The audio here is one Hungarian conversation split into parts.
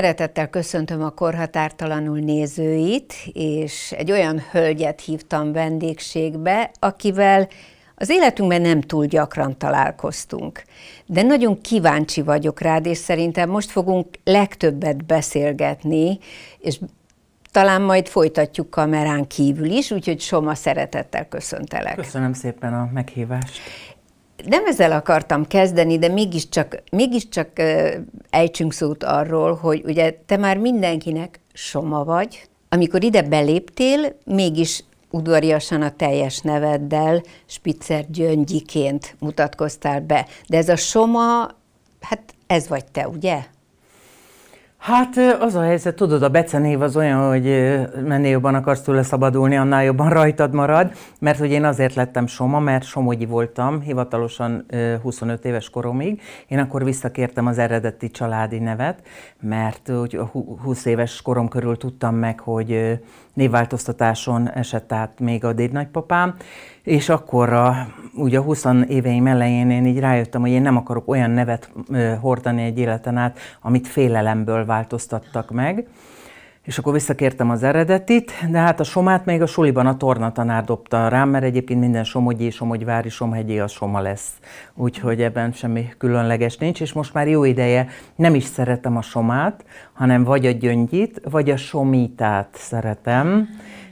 Szeretettel köszöntöm a korhatártalanul nézőit, és egy olyan hölgyet hívtam vendégségbe, akivel az életünkben nem túl gyakran találkoztunk. De nagyon kíváncsi vagyok rád, és szerintem most fogunk legtöbbet beszélgetni, és talán majd folytatjuk kamerán kívül is, úgyhogy Soma, szeretettel köszöntelek. Köszönöm szépen a meghívást nem ezzel akartam kezdeni, de mégiscsak, mégiscsak ejtsünk szót arról, hogy ugye te már mindenkinek soma vagy. Amikor ide beléptél, mégis udvariasan a teljes neveddel, Spitzer Gyöngyiként mutatkoztál be. De ez a soma, hát ez vagy te, ugye? Hát az a helyzet, tudod, a becenév az olyan, hogy mennél jobban akarsz tőle szabadulni, annál jobban rajtad marad, mert hogy én azért lettem Soma, mert Somogyi voltam hivatalosan 25 éves koromig. Én akkor visszakértem az eredeti családi nevet, mert úgy 20 éves korom körül tudtam meg, hogy névváltoztatáson esett át még a dédnagypapám, és akkorra, ugye a 20 éveim elején én így rájöttem, hogy én nem akarok olyan nevet hordani egy életen át, amit félelemből változtattak meg. És akkor visszakértem az eredetit, de hát a somát még a suliban a tornatanár dobta rám, mert egyébként minden somogyi, somogyvári, somhegyi a soma lesz. Úgyhogy ebben semmi különleges nincs, és most már jó ideje nem is szeretem a somát, hanem vagy a gyöngyit, vagy a somítát szeretem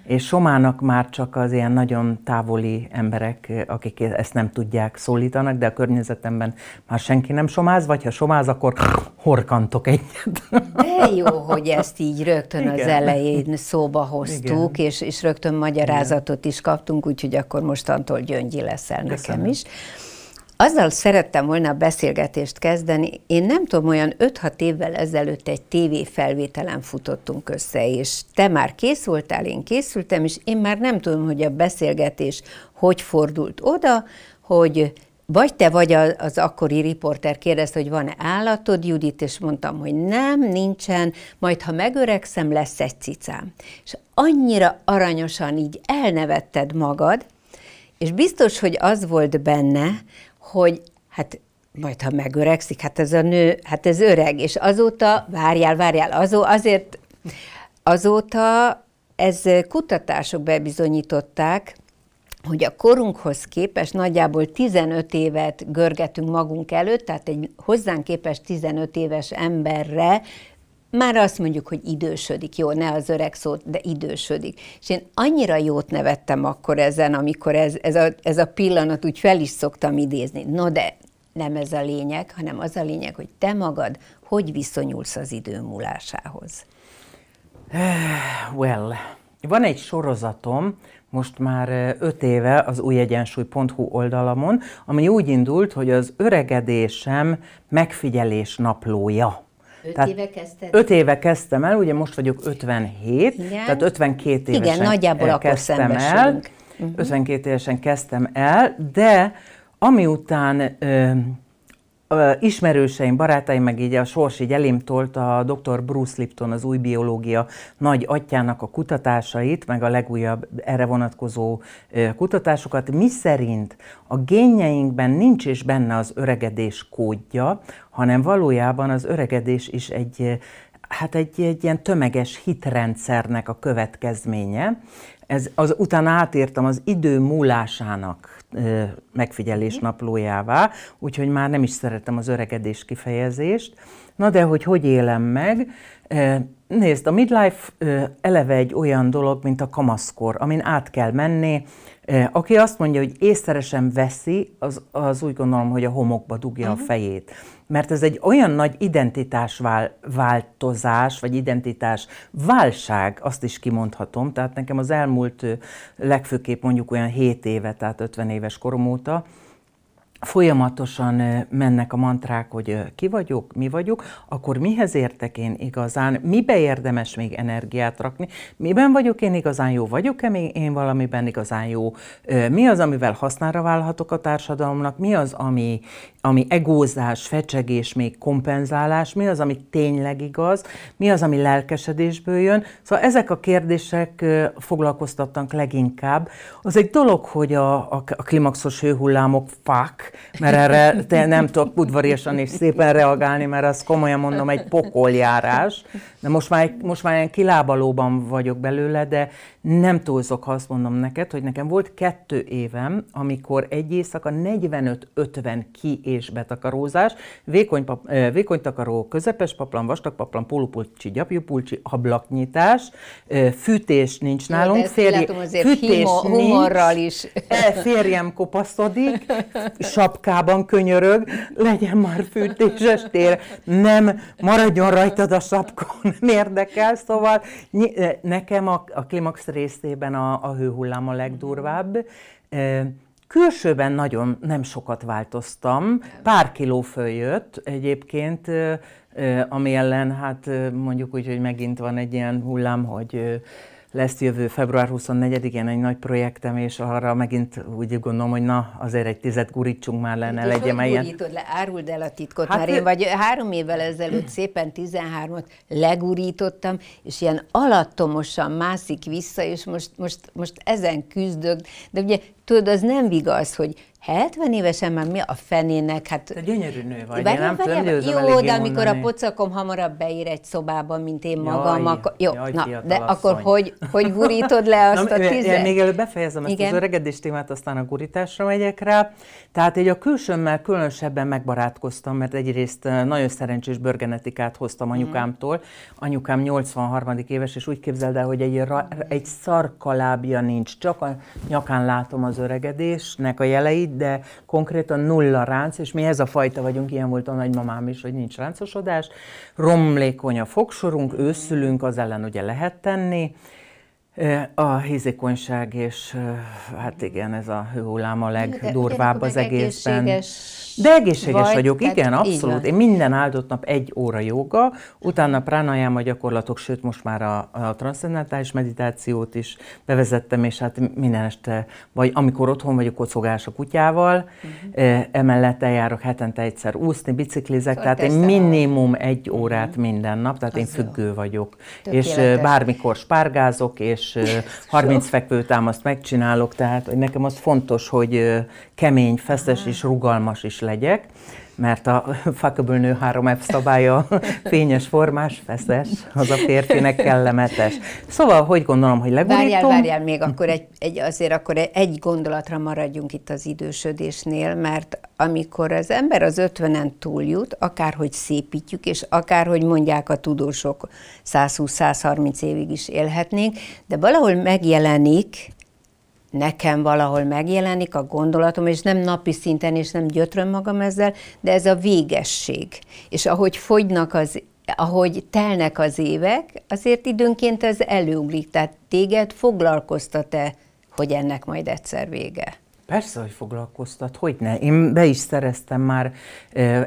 és Somának már csak az ilyen nagyon távoli emberek, akik ezt nem tudják, szólítanak, de a környezetemben már senki nem somáz, vagy ha somáz, akkor horkantok egyet. De jó, hogy ezt így rögtön Igen. az elején szóba hoztuk, Igen. és, és rögtön magyarázatot Igen. is kaptunk, úgyhogy akkor mostantól Gyöngyi leszel nekem Köszönöm. is. Azzal szerettem volna a beszélgetést kezdeni. Én nem tudom, olyan 5-6 évvel ezelőtt egy TV felvételen futottunk össze, és te már kész voltál, én készültem, és én már nem tudom, hogy a beszélgetés hogy fordult oda, hogy vagy te vagy az akkori riporter, kérdezte, hogy van-e állatod, Judit, és mondtam, hogy nem, nincsen, majd ha megöregszem, lesz egy cicám. És annyira aranyosan így elnevetted magad, és biztos, hogy az volt benne, hogy hát majd ha megöregszik, hát ez a nő, hát ez öreg, és azóta, várjál, várjál, azó, azért azóta ez kutatások bebizonyították, hogy a korunkhoz képest nagyjából 15 évet görgetünk magunk előtt, tehát egy hozzánk képest 15 éves emberre már azt mondjuk, hogy idősödik, jó, ne az öreg szót, de idősödik. És én annyira jót nevettem akkor ezen, amikor ez, ez, a, ez a pillanat úgy fel is szoktam idézni. No de nem ez a lényeg, hanem az a lényeg, hogy te magad hogy viszonyulsz az idő múlásához. Eh, well, van egy sorozatom, most már eh, öt éve az újegyensúly.hu oldalamon, ami úgy indult, hogy az öregedésem megfigyelés naplója. Öt tehát éve kezdted? Öt éve kezdtem el, ugye most vagyok 57, Igen. tehát 52 évesen Igen, nagyjából kezdtem akkor el. Uh-huh. Mhm. 52 évesen kezdtem el, de amiután... Ö, ismerőseim, barátaim, meg így a sors így elém tolt a dr. Bruce Lipton, az új biológia nagy atyának a kutatásait, meg a legújabb erre vonatkozó kutatásokat, mi szerint a génjeinkben nincs is benne az öregedés kódja, hanem valójában az öregedés is egy hát egy, egy ilyen tömeges hitrendszernek a következménye. Ez, az, utána átértem az idő múlásának megfigyelés mhm. naplójává, úgyhogy már nem is szeretem az öregedés kifejezést. Na de, hogy hogy élem meg? Nézd, a midlife eleve egy olyan dolog, mint a kamaszkor, amin át kell menni, E, aki azt mondja, hogy észszeresen veszi, az, az úgy gondolom, hogy a homokba dugja uh-huh. a mhm. fejét. Mert ez egy olyan nagy identitásváltozás, vagy identitás válság, azt is kimondhatom. Tehát nekem az elmúlt legfőképp mondjuk olyan 7 éve, tehát 50 éves korom óta, folyamatosan mennek a mantrák, hogy ki vagyok, mi vagyok, akkor mihez értek én igazán, mibe érdemes még energiát rakni, miben vagyok én igazán jó, vagyok-e még én valamiben igazán jó, mi az, amivel hasznára válhatok a társadalomnak, mi az, ami, ami egózás, fecsegés, még kompenzálás, mi az, ami tényleg igaz, mi az, ami lelkesedésből jön. Szóval ezek a kérdések foglalkoztattak leginkább. Az egy dolog, hogy a, a, a klimaxos hőhullámok fák, mert erre te nem tudok udvariasan és szépen reagálni, mert az komolyan mondom egy pokoljárás. De most már, most már ilyen kilábalóban vagyok belőle, de, nem túlzok, ha azt mondom neked, hogy nekem volt kettő évem, amikor egy éjszaka 45-50 ki- és betakarózás, vékony, pap, vékony takaró, közepes paplan, vastag paplan, pólupulcsi, gyapjupulcsi, ablaknyitás, fűtés nincs nálunk, férje, fűtés nincs, humorral is. E, férjem kopaszodik, sapkában könyörög, legyen már fűtés tér, nem, maradjon rajtad a sapkon, érdekel, szóval nekem a, a klimax részében a, a hőhullám a legdurvább. Külsőben nagyon nem sokat változtam, pár kiló följött egyébként, ami ellen hát mondjuk úgy, hogy megint van egy ilyen hullám, hogy lesz jövő február 24-én egy nagy projektem, és arra megint úgy gondolom, hogy na, azért egy tizet gurítsunk már lenne, és legyen hogy ilyen. gurítod le, áruld el a titkot hát már, én vagy három évvel ezelőtt szépen 13-ot legurítottam, és ilyen alattomosan mászik vissza, és most, most, most ezen küzdök, de ugye tudod, az nem igaz, hogy 70 évesen már mi a fenének? Hát, Te gyönyörű nő vagy, én nem tudom, Jó, de amikor a pocakom hamarabb beír egy szobába, mint én magam, jaj, akkor, jó, jaj, na, de asszony. akkor hogy, hogy gurítod le azt na, a tizet? Én még előbb befejezem Igen. ezt az öregedés témát, aztán a gurításra megyek rá. Tehát egy a külsőmmel különösebben megbarátkoztam, mert egyrészt nagyon szerencsés bőrgenetikát hoztam mhm. anyukámtól. Anyukám 83. éves, és úgy képzeld el, hogy egy, ra, mhm. egy szarkalábja nincs, csak a nyakán látom az öregedésnek a jeleit, itt, de konkrétan nulla ránc, és mi ez a fajta vagyunk, ilyen volt a nagymamám is, hogy nincs ráncosodás. Romlékony a fogsorunk, őszülünk, az ellen ugye lehet tenni. A hízékonyság, és hát igen, ez a hőhullám a legdurvább az egészben. Egészséges de egészséges Vagy, vagyok, igen, abszolút. Én minden áldott nap egy óra joga, utána pránajáma gyakorlatok, sőt most már a, a transzendentális meditációt is bevezettem, és hát minden este, vagy amikor otthon vagyok, kocogás a kutyával, uh-huh. emellett eljárok hetente egyszer úszni, biciklizek, szóval tehát én minimum a... egy mhm. órát uh-huh. minden nap, tehát Az én függő jó. vagyok. Eh, Tökéletes. És bármikor spárgázok, és 30 eh, fekvőtámaszt megcsinálok, tehát nekem az fontos, hogy kemény, feszes uh-huh. és rugalmas is legyek, mert a fuckable 3F szabálya fényes, formás, feszes, az a férfinek kellemetes. Szóval, hogy gondolom, hogy legurítom? Várjál, várjál, még akkor egy, egy, azért akkor egy gondolatra maradjunk itt az idősödésnél, mert amikor az ember az ötvenen túljut, akárhogy szépítjük, és akárhogy mondják a tudósok, 120-130 évig is élhetnénk, de valahol megjelenik nekem valahol megjelenik a gondolatom, és nem napi szinten, és nem gyötröm magam ezzel, de ez a végesség. És ahogy fogynak az ahogy telnek az évek, azért időnként ez előugrik. Tehát téged foglalkoztat-e, hogy ennek majd egyszer vége? Persze, hogy foglalkoztat, hogy ne. Én be is szereztem már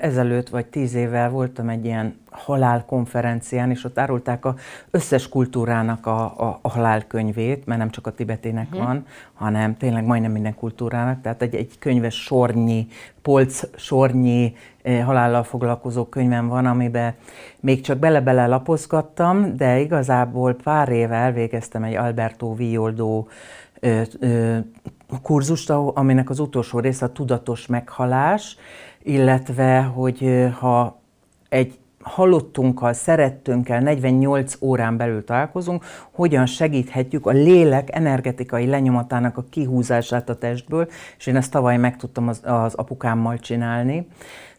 ezelőtt, vagy tíz évvel voltam egy ilyen halálkonferencián, és ott árulták az összes kultúrának a, a, a halálkönyvét, mert nem csak a tibetének uh-huh. van, hanem tényleg majdnem minden kultúrának, tehát egy, egy könyves sornyi, polc sornyi halállal foglalkozó könyvem van, amiben még csak bele-bele lapozgattam, de igazából pár éve elvégeztem egy Alberto Violdo a kurzust, aminek az utolsó része a tudatos meghalás, illetve, hogy ha egy halottunkkal, szerettünkkel 48 órán belül találkozunk, hogyan segíthetjük a lélek energetikai lenyomatának a kihúzását a testből, és én ezt tavaly meg tudtam az, az apukámmal csinálni,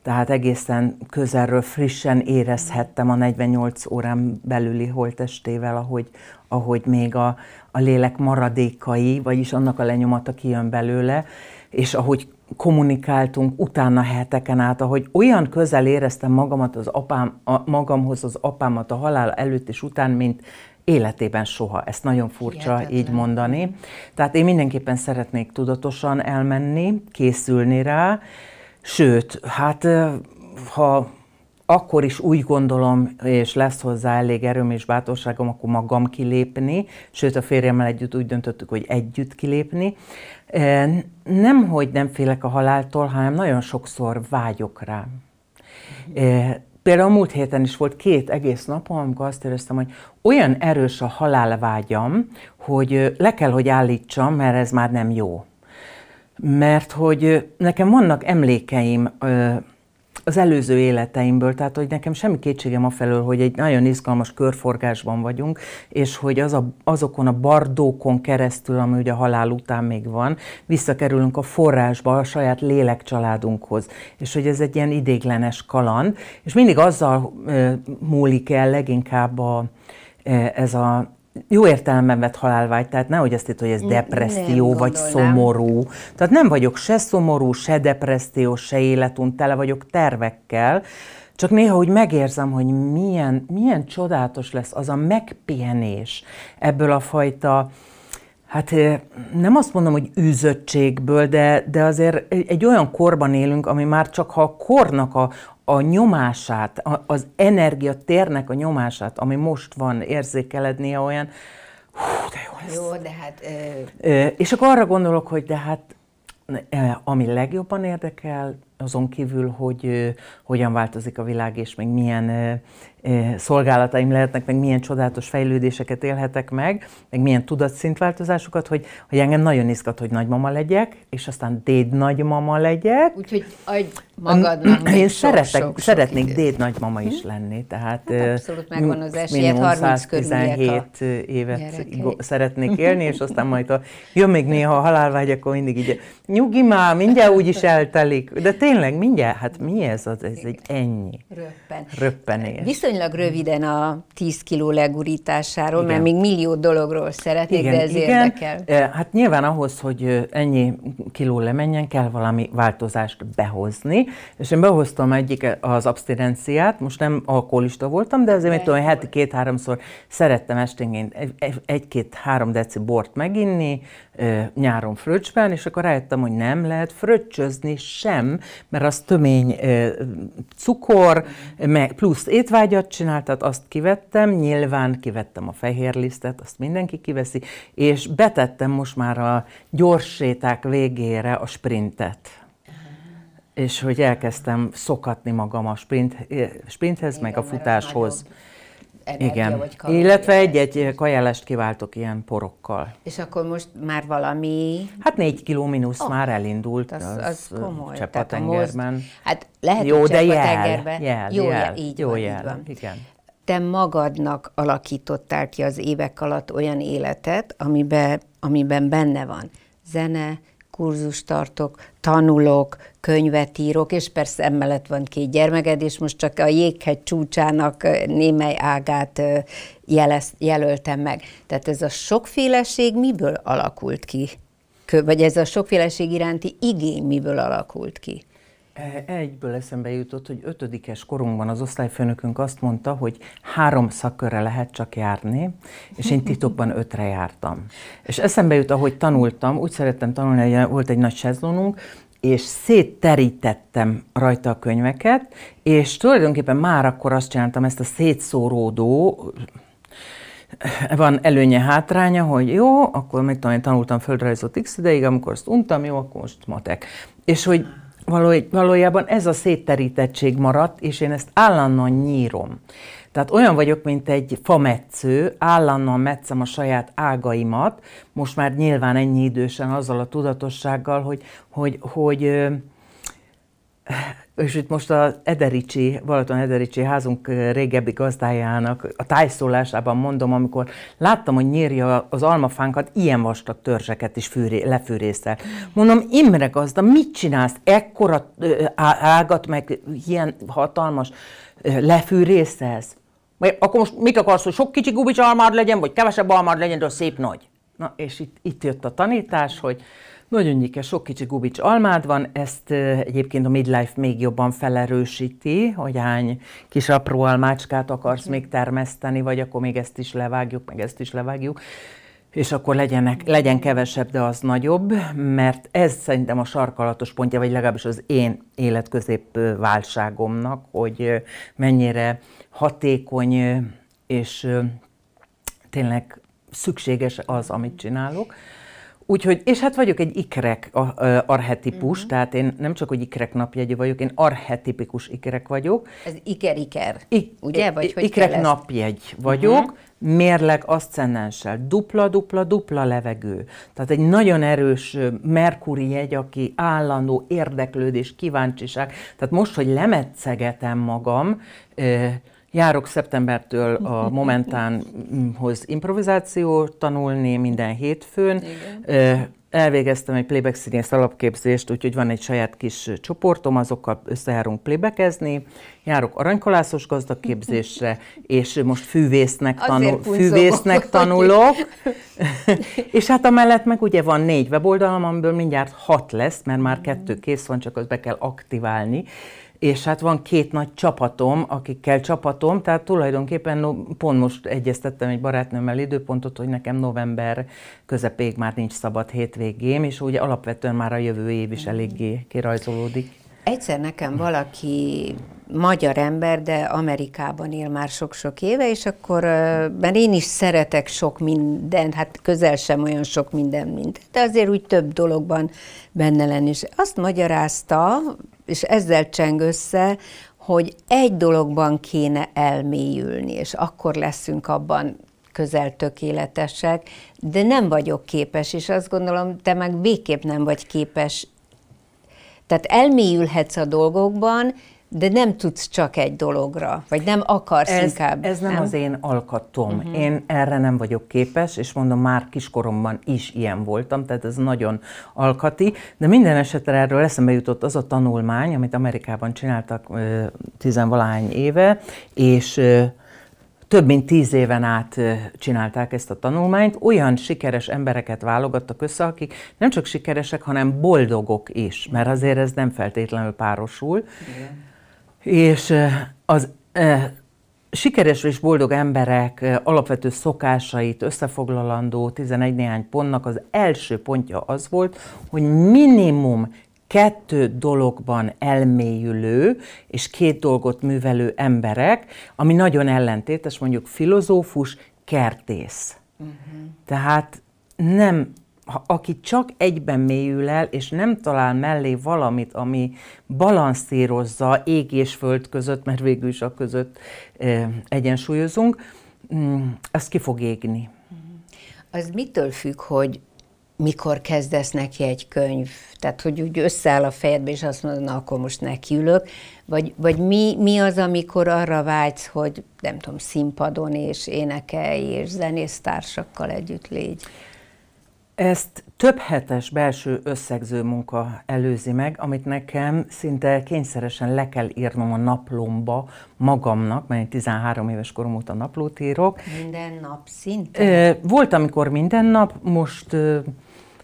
tehát egészen közelről frissen érezhettem a 48 órán belüli holttestével, ahogy, ahogy még a, a lélek maradékai, vagyis annak a lenyomata kijön belőle, és ahogy kommunikáltunk utána heteken át, ahogy olyan közel éreztem magamat az apám, a, magamhoz, az apámat a halál előtt és után, mint életében soha. Ezt nagyon furcsa Hihetetlen. így mondani. Tehát én mindenképpen szeretnék tudatosan elmenni, készülni rá, sőt, hát ha akkor is úgy gondolom, és lesz hozzá elég erőm és bátorságom, akkor magam kilépni, sőt a férjemmel együtt úgy döntöttük, hogy együtt kilépni. Nem, hogy nem félek a haláltól, hanem nagyon sokszor vágyok rá. Például a múlt héten is volt két egész napom, amikor azt éreztem, hogy olyan erős a halálvágyam, hogy le kell, hogy állítsam, mert ez már nem jó. Mert hogy nekem vannak emlékeim az előző életeimből, tehát hogy nekem semmi kétségem afelől, hogy egy nagyon izgalmas körforgásban vagyunk, és hogy az a, azokon a bardókon keresztül, ami ugye a halál után még van, visszakerülünk a forrásba, a saját lélekcsaládunkhoz, és hogy ez egy ilyen idéglenes kaland, és mindig azzal múlik el leginkább a, e, ez a jó értelemben vett halálvágy, tehát nehogy azt itt, hogy ez depresszió nem, vagy gondolnám. szomorú. Tehát nem vagyok se szomorú, se depresszió, se életun, tele vagyok tervekkel, csak néha úgy megérzem, hogy milyen, milyen csodálatos lesz az a megpihenés ebből a fajta Hát nem azt mondom, hogy űzöttségből, de, de azért egy olyan korban élünk, ami már csak ha a kornak a, a nyomását, a, az energiatérnek a nyomását, ami most van, érzékelednie olyan, hú, de jó lesz. Jó, de hát... Ö... És akkor arra gondolok, hogy de hát ami legjobban érdekel, azon kívül, hogy hogyan változik a világ, és még milyen Eh, szolgálataim lehetnek, meg milyen csodálatos fejlődéseket élhetek meg, meg milyen tudatszintváltozásokat, hogy, hogy engem nagyon izgat, hogy nagymama legyek, és aztán déd nagymama legyek. Úgyhogy adj magadnak Én sok, szeretek, sok, sok szeretnék időt. déd nagymama is hm? lenni, tehát hát eh, abszolút megvan az esélyed, 30 117 eh, évet gyerekei. szeretnék élni, és aztán majd ha jön még néha a halálvágy, akkor mindig így, nyugi már, mindjárt úgyis eltelik. De tényleg mindjárt, hát mi ez az, ez egy ennyi. Röppen. Röppenés. Viszont viszonylag röviden a 10 kiló legurításáról, igen. mert még millió dologról szeretnék, igen, de ez igen. érdekel. E, hát nyilván ahhoz, hogy ennyi kiló lemenjen, kell valami változást behozni, és én behoztam egyik e, az abstinenciát, most nem alkoholista voltam, de azért, mit tudom, heti két-háromszor szerettem esténként egy-két-három deci bort meginni, nyáron fröccsben, és akkor rájöttem, hogy nem lehet fröccsözni sem, mert az tömény cukor, meg plusz étvágyat csinál, tehát azt kivettem, nyilván kivettem a fehér lisztet, azt mindenki kiveszi, és betettem most már a gyors séták végére a sprintet és hogy elkezdtem szokatni magam a sprint, sprinthez, Igen, meg a futáshoz. Az energia Igen. vagy kalória. Illetve egy-egy kajálást kiváltok ilyen porokkal. És akkor most már valami... Hát négy kiló mínusz oh, már elindult az, az, az komoly. Csepatengerben. Most, hát lehet, jó, hogy de jel, jel, jó, jel, így jó van, jel, így van. Igen. Te magadnak alakítottál ki az évek alatt olyan életet, amiben, amiben benne van zene, kurzust tartok, tanulok, könyvet írok, és persze emellett van két gyermeked, és most csak a jéghegy csúcsának némely ágát jelez, jelöltem meg. Tehát ez a sokféleség miből alakult ki? Vagy ez a sokféleség iránti igény miből alakult ki? E, egyből eszembe jutott, hogy ötödikes korunkban az osztályfőnökünk azt mondta, hogy három szakörre lehet csak járni, és én titokban ötre jártam. És eszembe jut, ahogy tanultam, úgy szerettem tanulni, hogy volt egy nagy sezlonunk, és szétterítettem rajta a könyveket, és tulajdonképpen már akkor azt csináltam, ezt a szétszóródó, van előnye, hátránya, hogy jó, akkor mit tudom, én tanultam földrajzot x ideig, amikor azt untam, jó, akkor most matek. És hogy valójában ez a szétterítettség maradt, és én ezt állandóan nyírom. Tehát olyan vagyok, mint egy fametsző, állandóan metszem a saját ágaimat, most már nyilván ennyi idősen azzal a tudatossággal, hogy, hogy, hogy és itt most az Edericsi, Balaton Edericsi házunk régebbi gazdájának a tájszólásában mondom, amikor láttam, hogy nyírja az almafánkat, ilyen vastag törzseket is fűré, lefűrészel. Mondom, Imre gazda, mit csinálsz? Ekkora ágat, meg ilyen hatalmas lefűrészelsz? akkor most mit akarsz, hogy sok kicsi gubics almád legyen, vagy kevesebb almád legyen, de szép nagy? Na, és itt, itt jött a tanítás, hogy nagyon nyike, sok kicsi gubics almád van, ezt egyébként a midlife még jobban felerősíti, hogy hány kis apró almácskát akarsz még termeszteni, vagy akkor még ezt is levágjuk, meg ezt is levágjuk és akkor legyenek, legyen kevesebb, de az nagyobb, mert ez szerintem a sarkalatos pontja, vagy legalábbis az én életközép válságomnak, hogy mennyire hatékony és tényleg szükséges az, amit csinálok. Úgyhogy, és hát vagyok egy ikrek arhetipus, uh-huh. tehát én nem csak, hogy ikrek napjegye vagyok, én arhetipikus ikrek vagyok. Ez iker-iker, I- ugye? Vagy hogy ikrek napjegy vagyok, uh-huh mérleg aszcendenssel, dupla-dupla-dupla levegő. Tehát egy nagyon erős Merkuri jegy, aki állandó érdeklődés, kíváncsiság. Tehát most, hogy lemetszegetem magam, Járok szeptembertől a Momentánhoz improvizáció tanulni minden hétfőn. Igen. Elvégeztem egy playback színész alapképzést, úgyhogy van egy saját kis csoportom, azokkal összejárunk playbackezni. Járok aranykolászos gazdaképzésre, és most fűvésznek, tanul, fűvésznek tanulok. és hát amellett meg ugye van négy weboldalam, amiből mindjárt hat lesz, mert már kettő mm. kész van, csak azt be kell aktiválni és hát van két nagy csapatom, akikkel csapatom, tehát tulajdonképpen no, pont most egyeztettem egy barátnőmmel időpontot, hogy nekem november közepéig már nincs szabad hétvégém, és ugye alapvetően már a jövő év is eléggé kirajzolódik. Egyszer nekem valaki magyar ember, de Amerikában él már sok-sok éve, és akkor, mert én is szeretek sok mindent, hát közel sem olyan sok minden, mint, de azért úgy több dologban benne lenni. És azt magyarázta, és ezzel cseng össze, hogy egy dologban kéne elmélyülni, és akkor leszünk abban közel tökéletesek, de nem vagyok képes, és azt gondolom, te meg végképp nem vagy képes. Tehát elmélyülhetsz a dolgokban, de nem tudsz csak egy dologra, vagy nem akarsz ez, inkább. Ez nem, nem az én alkatom. Uh-huh. Én erre nem vagyok képes, és mondom, már kiskoromban is ilyen voltam, tehát ez nagyon alkati. De minden esetre erről eszembe jutott az a tanulmány, amit Amerikában csináltak tizenvalahány éve, és több mint tíz éven át csinálták ezt a tanulmányt, olyan sikeres embereket válogattak össze, akik nem csak sikeresek, hanem boldogok is, mert azért ez nem feltétlenül párosul. Igen és eh, az eh, sikeres és boldog emberek eh, alapvető szokásait összefoglalandó 11 néhány pontnak az első pontja az volt, hogy minimum kettő dologban elmélyülő és két dolgot művelő emberek, ami nagyon ellentétes, mondjuk filozófus, kertész. Uh-huh. Tehát nem ha, aki csak egyben mélyül el, és nem talál mellé valamit, ami balanszírozza ég és föld között, mert végül is a között e, egyensúlyozunk, mm, az ki fog égni. Mm-hmm. Az mitől függ, hogy mikor kezdesz neki egy könyv? Tehát, hogy úgy összeáll a fejedbe, és azt mondod, na, akkor most nekiülök, vagy, vagy mi, mi az, amikor arra vágysz, hogy nem tudom, színpadon és énekelj, és zenésztársakkal együtt légy? Ezt több hetes belső összegző munka előzi meg, amit nekem szinte kényszeresen le kell írnom a naplomba magamnak, mert 13 éves korom óta naplót írok. Minden nap szinte? Volt, amikor minden nap, most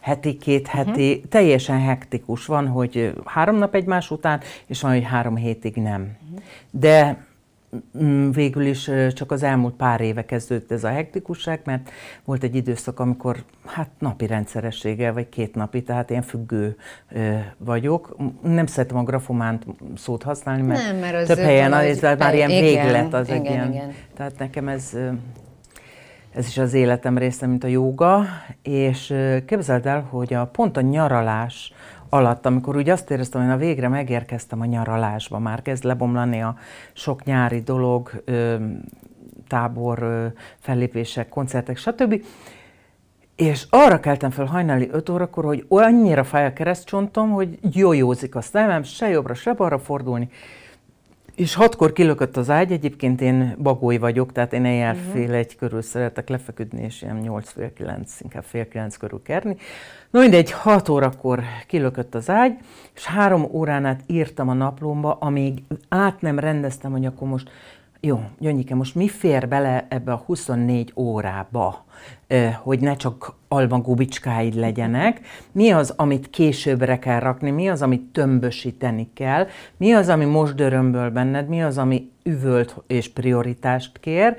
heti, két mhm. heti, uh-huh. teljesen hektikus. Van, hogy három nap egymás után, és van, hogy három hétig nem. Uh-huh. De Mm, végül is csak az elmúlt pár éve kezdődött ez a hektikusság, mert volt egy időszak, amikor hát napi rendszerességgel, vagy két napi, tehát én függő vagyok. Nem szeretem a grafománt szót használni, mert, nem, mert az több helyen az, az, már ilyen igen, véglet az igen, egy ilyen. Igen. Tehát nekem ez ez is az életem része, mint a jóga, és képzeld el, hogy a, pont a nyaralás alatt, amikor úgy azt éreztem, hogy a végre megérkeztem a nyaralásba, már kezd lebomlani a sok nyári dolog, tábor, fellépések, koncertek, stb. És arra keltem fel hajnali 5 órakor, hogy annyira fáj a keresztcsontom, hogy jójózik a szemem, se jobbra, se balra fordulni. És hatkor kilökött az ágy, egyébként én bagói vagyok, tehát én éjjel uh-huh. fél egy körül szeretek lefeküdni, és ilyen nyolc fél kilenc, inkább fél kilenc körül kerni. No mindegy, 6 órakor kilökött az ágy, és három órán át írtam a naplomba, amíg át nem rendeztem, hogy akkor most jó, Gyöngyike, most mi fér bele ebbe a 24 órába, hogy ne csak almagubicskáid legyenek? Mi az, amit későbbre kell rakni? Mi az, amit tömbösíteni kell? Mi az, ami most dörömből benned? Mi az, ami üvölt és prioritást kér?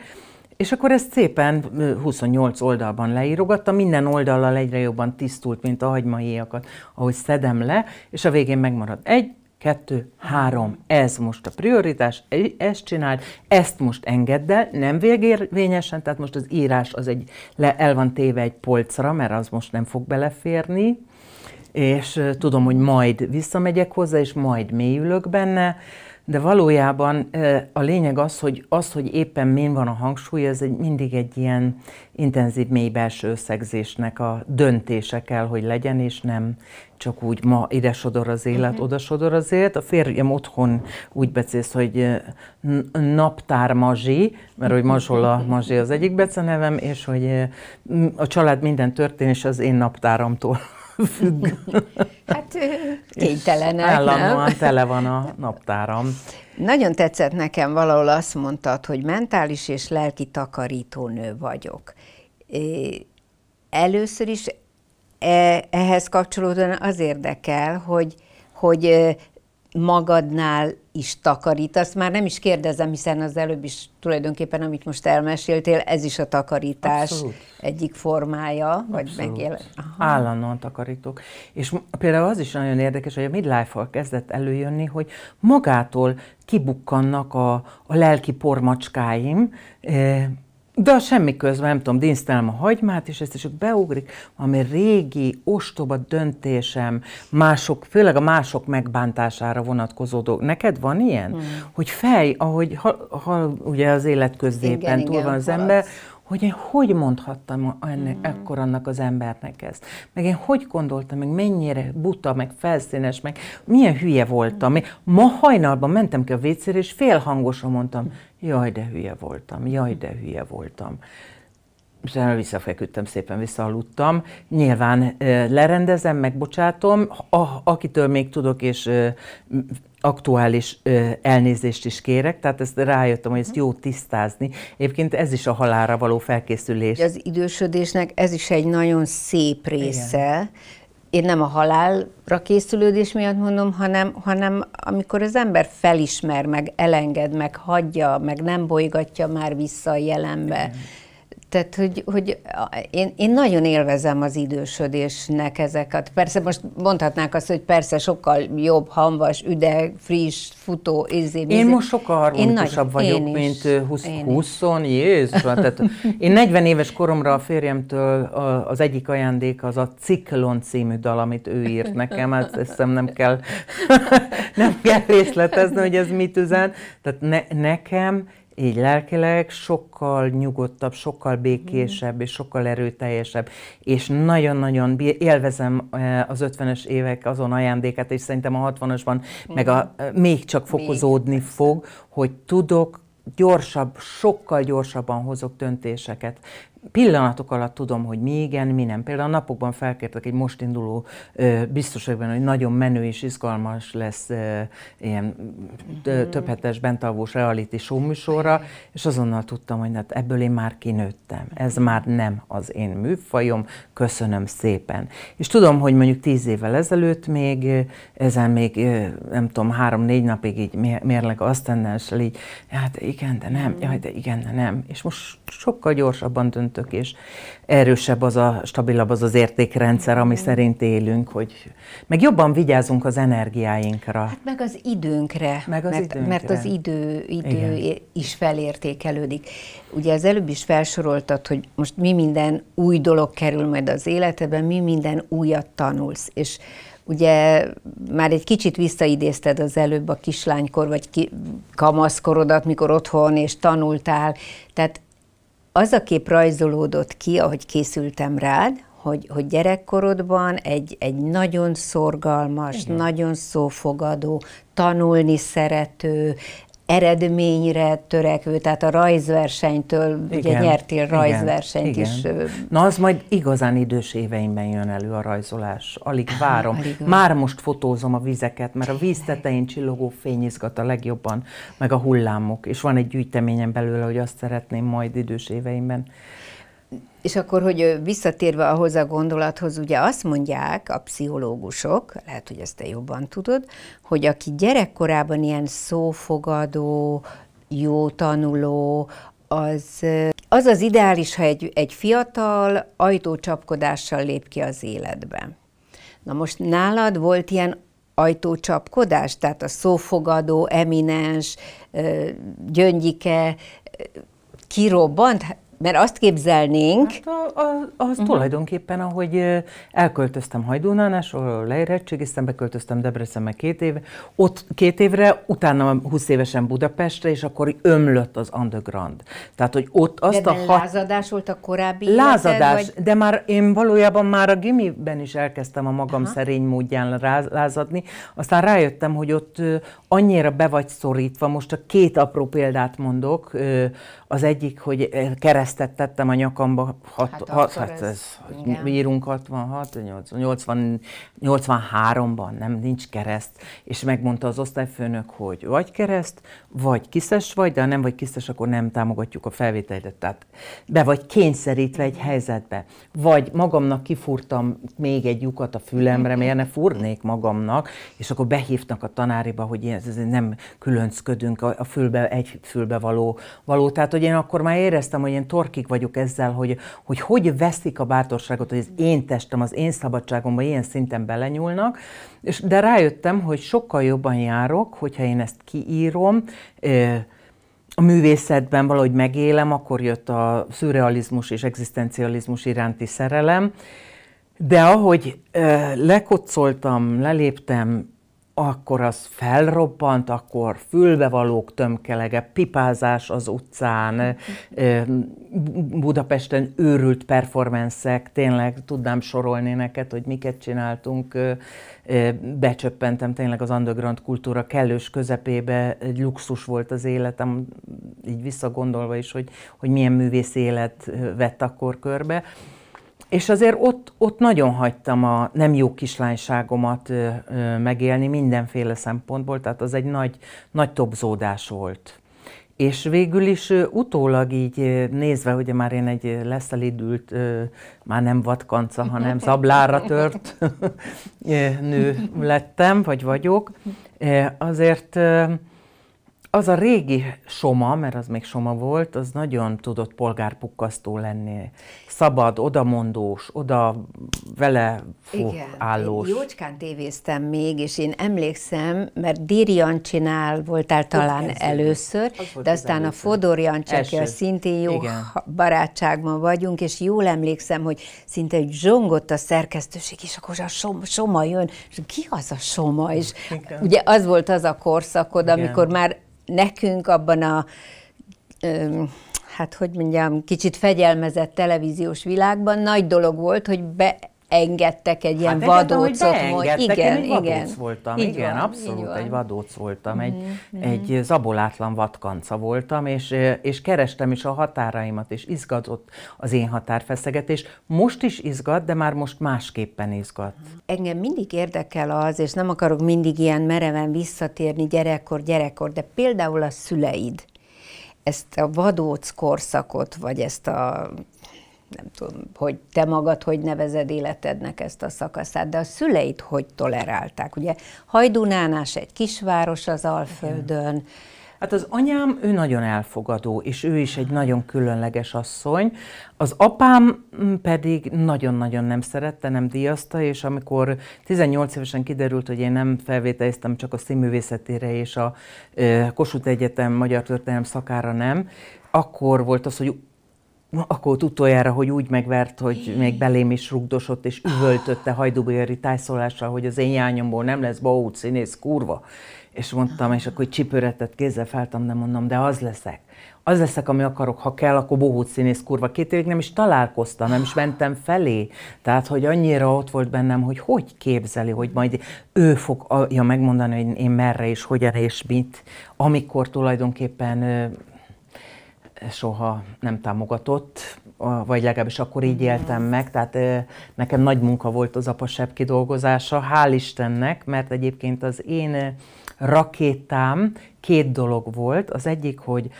És akkor ezt szépen 28 oldalban leírogatta, minden oldallal egyre jobban tisztult, mint a hagymaiakat, ahogy szedem le, és a végén megmarad egy, kettő, három, ez most a prioritás, ezt csináld, ezt most engedd el, nem végérvényesen, tehát most az írás az egy, le, el van téve egy polcra, mert az most nem fog beleférni, és tudom, hogy majd visszamegyek hozzá, és majd mélyülök benne, de valójában a lényeg az, hogy az, hogy éppen min van a hangsúly, ez egy, mindig egy ilyen intenzív, mély belső összegzésnek a döntése kell, hogy legyen, és nem csak úgy ma ide sodor az élet, uh-huh. oda sodor az élet. A férjem otthon úgy becész, hogy naptár mazsi, mert hogy mazsola mazsi az egyik becenevem, és hogy a család minden történés az én naptáramtól függ. Hát kénytelenek, Állandóan nem? tele van a naptáram. Nagyon tetszett nekem valahol azt mondtad, hogy mentális és lelki takarítónő vagyok. Először is e, ehhez kapcsolódóan az érdekel, hogy, hogy magadnál is takarítasz? Már nem is kérdezem, hiszen az előbb is tulajdonképpen, amit most elmeséltél, ez is a takarítás Abszolút. egyik formája, vagy megél. Állandóan takarítok. És például az is nagyon érdekes, hogy a midlife-val kezdett előjönni, hogy magától kibukkannak a, a lelki pormacskáim, eh, de a semmi közben, nem tudom, dinsztelem a hagymát, és ezt is beugrik, ami régi, ostoba döntésem, mások, főleg a mások megbántására vonatkozó dolog. Neked van ilyen? Hmm. Hogy fej, ahogy ha, ha ugye az élet középen túl van az haladsz. ember, hogy én hogy mondhattam ennek, hmm. ekkor annak az embernek ezt? Meg én hogy gondoltam, meg mennyire buta, meg felszínes, meg milyen hülye voltam. Hmm. ma hajnalban mentem ki a vécére, és félhangosan mondtam, Jaj, de hülye voltam, jaj, de hülye voltam. És visszafeküdtem, szépen visszaaludtam. Nyilván lerendezem, megbocsátom, a, akitől még tudok, és aktuális elnézést is kérek, tehát ezt rájöttem, hogy ezt jó tisztázni. Egyébként ez is a halára való felkészülés. Az idősödésnek ez is egy nagyon szép része, Igen én nem a halálra készülődés miatt mondom, hanem, hanem amikor az ember felismer, meg elenged, meg hagyja, meg nem bolygatja már vissza a jelenbe, mm. Tehát, hogy, hogy én, én nagyon élvezem az idősödésnek ezeket. Persze most mondhatnák azt, hogy persze sokkal jobb, hamvas, üde, friss, futó, izé, Én most sokkal harmonikusabb vagyok, én mint 20, Jézus, hát, tehát én 40 éves koromra a férjemtől az egyik ajándék az a Ciklon című dal, amit ő írt nekem, hát ezt hiszem nem kell, nem kell részletezni, hogy ez mit üzen. Tehát ne, nekem így lelkileg sokkal nyugodtabb, sokkal békésebb mm. és sokkal erőteljesebb. És nagyon-nagyon élvezem eh, az 50-es évek azon ajándékát, és szerintem a 60-asban meg a, mm. eh, még csak fokozódni még. fog, hogy tudok gyorsabb, sokkal gyorsabban hozok döntéseket pillanatok alatt tudom, hogy mi igen, mi nem. Például a napokban felkértek egy most induló, biztos vagyok hogy nagyon menő és izgalmas lesz ilyen mhm. több hetes bentalvós reality show műsorra, és azonnal tudtam, hogy hát ebből én már kinőttem. Ez már nem az én műfajom, köszönöm szépen. És tudom, hogy mondjuk tíz évvel ezelőtt még ezen még, nem tudom, három-négy napig így mérleg azt így, hát igen, de nem, mhm. jaj, de igen, de nem. És most sokkal gyorsabban dönt döntök, és erősebb az a, stabilabb az az értékrendszer, ami szerint élünk, hogy meg jobban vigyázunk az energiáinkra. Hát meg az időnkre, meg az mert, időnkre. mert az idő, idő is felértékelődik. Ugye az előbb is felsoroltad, hogy most mi minden új dolog kerül majd az életedben, mi minden újat tanulsz, és Ugye már egy kicsit visszaidézted az előbb a kislánykor, vagy ki, kamaszkorodat, mikor otthon és tanultál, tehát az a kép rajzolódott ki, ahogy készültem rád, hogy, hogy gyerekkorodban egy, egy nagyon szorgalmas, Igen. nagyon szófogadó, tanulni szerető, eredményre törekvő, tehát a rajzversenytől, igen, ugye nyertél rajzversenyt igen, is. Igen. Na az majd igazán idős éveimben jön elő a rajzolás, alig várom. Alig Már most fotózom a vizeket, mert a víz tetején csillogó fény izgat a legjobban, meg a hullámok, és van egy gyűjteményem belőle, hogy azt szeretném majd idős éveimben és akkor, hogy visszatérve ahhoz a gondolathoz, ugye azt mondják a pszichológusok, lehet, hogy ezt te jobban tudod, hogy aki gyerekkorában ilyen szófogadó, jó tanuló, az az, az ideális, ha egy, egy fiatal ajtócsapkodással lép ki az életbe. Na most nálad volt ilyen ajtócsapkodás, tehát a szófogadó, eminens, gyöngyike, kirobbant, mert azt képzelnénk... Hát a, a, az uh-huh. tulajdonképpen, ahogy elköltöztem Hajdúnánásról, leérettségiztem, beköltöztem Debrecenbe két, év, ott két évre, utána 20 évesen Budapestre, és akkor ömlött az underground. Tehát, hogy ott azt de a... Hat... lázadás volt a korábbi Lázadás, életed, vagy... de már én valójában már a gimiben is elkezdtem a magam Aha. szerény módján lázadni. Aztán rájöttem, hogy ott annyira be vagy szorítva, most csak két apró példát mondok, az egyik, hogy eh, keresztet tettem a nyakamba, hat, hát, hat, hát ez, igen. írunk 66, 80, 83-ban, nem, nincs kereszt, és megmondta az osztályfőnök, hogy vagy kereszt, vagy kiszes vagy, de ha nem vagy kiszes, akkor nem támogatjuk a felvételidet. Tehát be vagy kényszerítve egy mhm. helyzetbe. Vagy magamnak kifúrtam még egy lyukat a fülemre, miért ne fúrnék magamnak, és akkor behívtak a tanáriba, hogy ez, ez nem különcködünk, a, a fülbe, egy fülbe való, való. Tehát, hogy én akkor már éreztem, hogy én torkik vagyok ezzel, hogy hogy, hogy veszik a bátorságot, hogy az én testem, az én szabadságomba ilyen szinten belenyúlnak, és, de rájöttem, hogy sokkal jobban járok, hogyha én ezt kiírom, a művészetben valahogy megélem, akkor jött a szürrealizmus és egzisztencializmus iránti szerelem, de ahogy ö, lekocoltam, leléptem, akkor az felrobbant, akkor fülbevalók tömkelege, pipázás az utcán, Budapesten őrült performanszek, tényleg tudnám sorolni neked, hogy miket csináltunk. Becsöppentem tényleg az underground kultúra kellős közepébe, egy luxus volt az életem, így visszagondolva is, hogy, hogy milyen művész élet vett akkor körbe. És azért ott, ott nagyon hagytam a nem jó kislányságomat megélni mindenféle szempontból, tehát az egy nagy, nagy topzódás volt. És végül is utólag így nézve, ugye már én egy leszelidült, már nem vadkanca, hanem zablára tört nő lettem, vagy vagyok, azért az a régi soma, mert az még soma volt, az nagyon tudott polgárpukkasztó lenni. Szabad, odamondós, oda vele fú, Igen. állós. Én jócskán tévéztem még, és én emlékszem, mert Diri Jancsinál voltál talán Úgy először, az de aztán az először. a Fodor Jancsi, aki szintén jó Igen. barátságban vagyunk, és jól emlékszem, hogy szinte egy zsongott a szerkesztőség, és akkor a som, Soma jön, és ki az a Soma? És Igen. ugye az volt az a korszakod, Igen. amikor már nekünk abban a hát hogy mondjam, kicsit fegyelmezett televíziós világban nagy dolog volt, hogy be, engedtek egy ilyen hát, hát vadócot. Hogy igen, én egy vadóc igen. voltam, így igen, van, abszolút egy vadóc voltam, mm-hmm. egy, mm egy zabolátlan vadkanca voltam, és, és kerestem is a határaimat, és izgatott az én határfeszegetés. Most is izgat, de már most másképpen izgat. Engem mindig érdekel az, és nem akarok mindig ilyen mereven visszatérni gyerekkor, gyerekkor, de például a szüleid ezt a vadóc korszakot, vagy ezt a nem tudom, hogy te magad hogy nevezed életednek ezt a szakaszát, de a szüleit hogy tolerálták? Ugye Hajdunánás egy kisváros az Alföldön, Hát az anyám, ő nagyon elfogadó, és ő is egy nagyon különleges asszony. Az apám pedig nagyon-nagyon nem szerette, nem díjazta, és amikor 18 évesen kiderült, hogy én nem felvételeztem csak a színművészetére és a Kossuth Egyetem magyar történelem szakára nem, akkor volt az, hogy akkor utoljára, hogy úgy megvert, hogy még belém is rugdosott, és üvöltötte hajdubéri tájszólással, hogy az én jányomból nem lesz baút színész, kurva. És mondtam, és akkor csipőretett kézzel feltam, nem mondom, de az leszek. Az leszek, ami akarok, ha kell, akkor bohóc színész kurva. Két évig nem is találkoztam, nem is mentem felé. Tehát, hogy annyira ott volt bennem, hogy hogy képzeli, hogy majd ő fogja megmondani, hogy én merre és hogyan és mit, amikor tulajdonképpen soha nem támogatott, vagy legalábbis akkor így éltem meg, tehát nekem nagy munka volt az apasebb kidolgozása, hál' Istennek, mert egyébként az én rakétám két dolog volt. Az egyik, hogy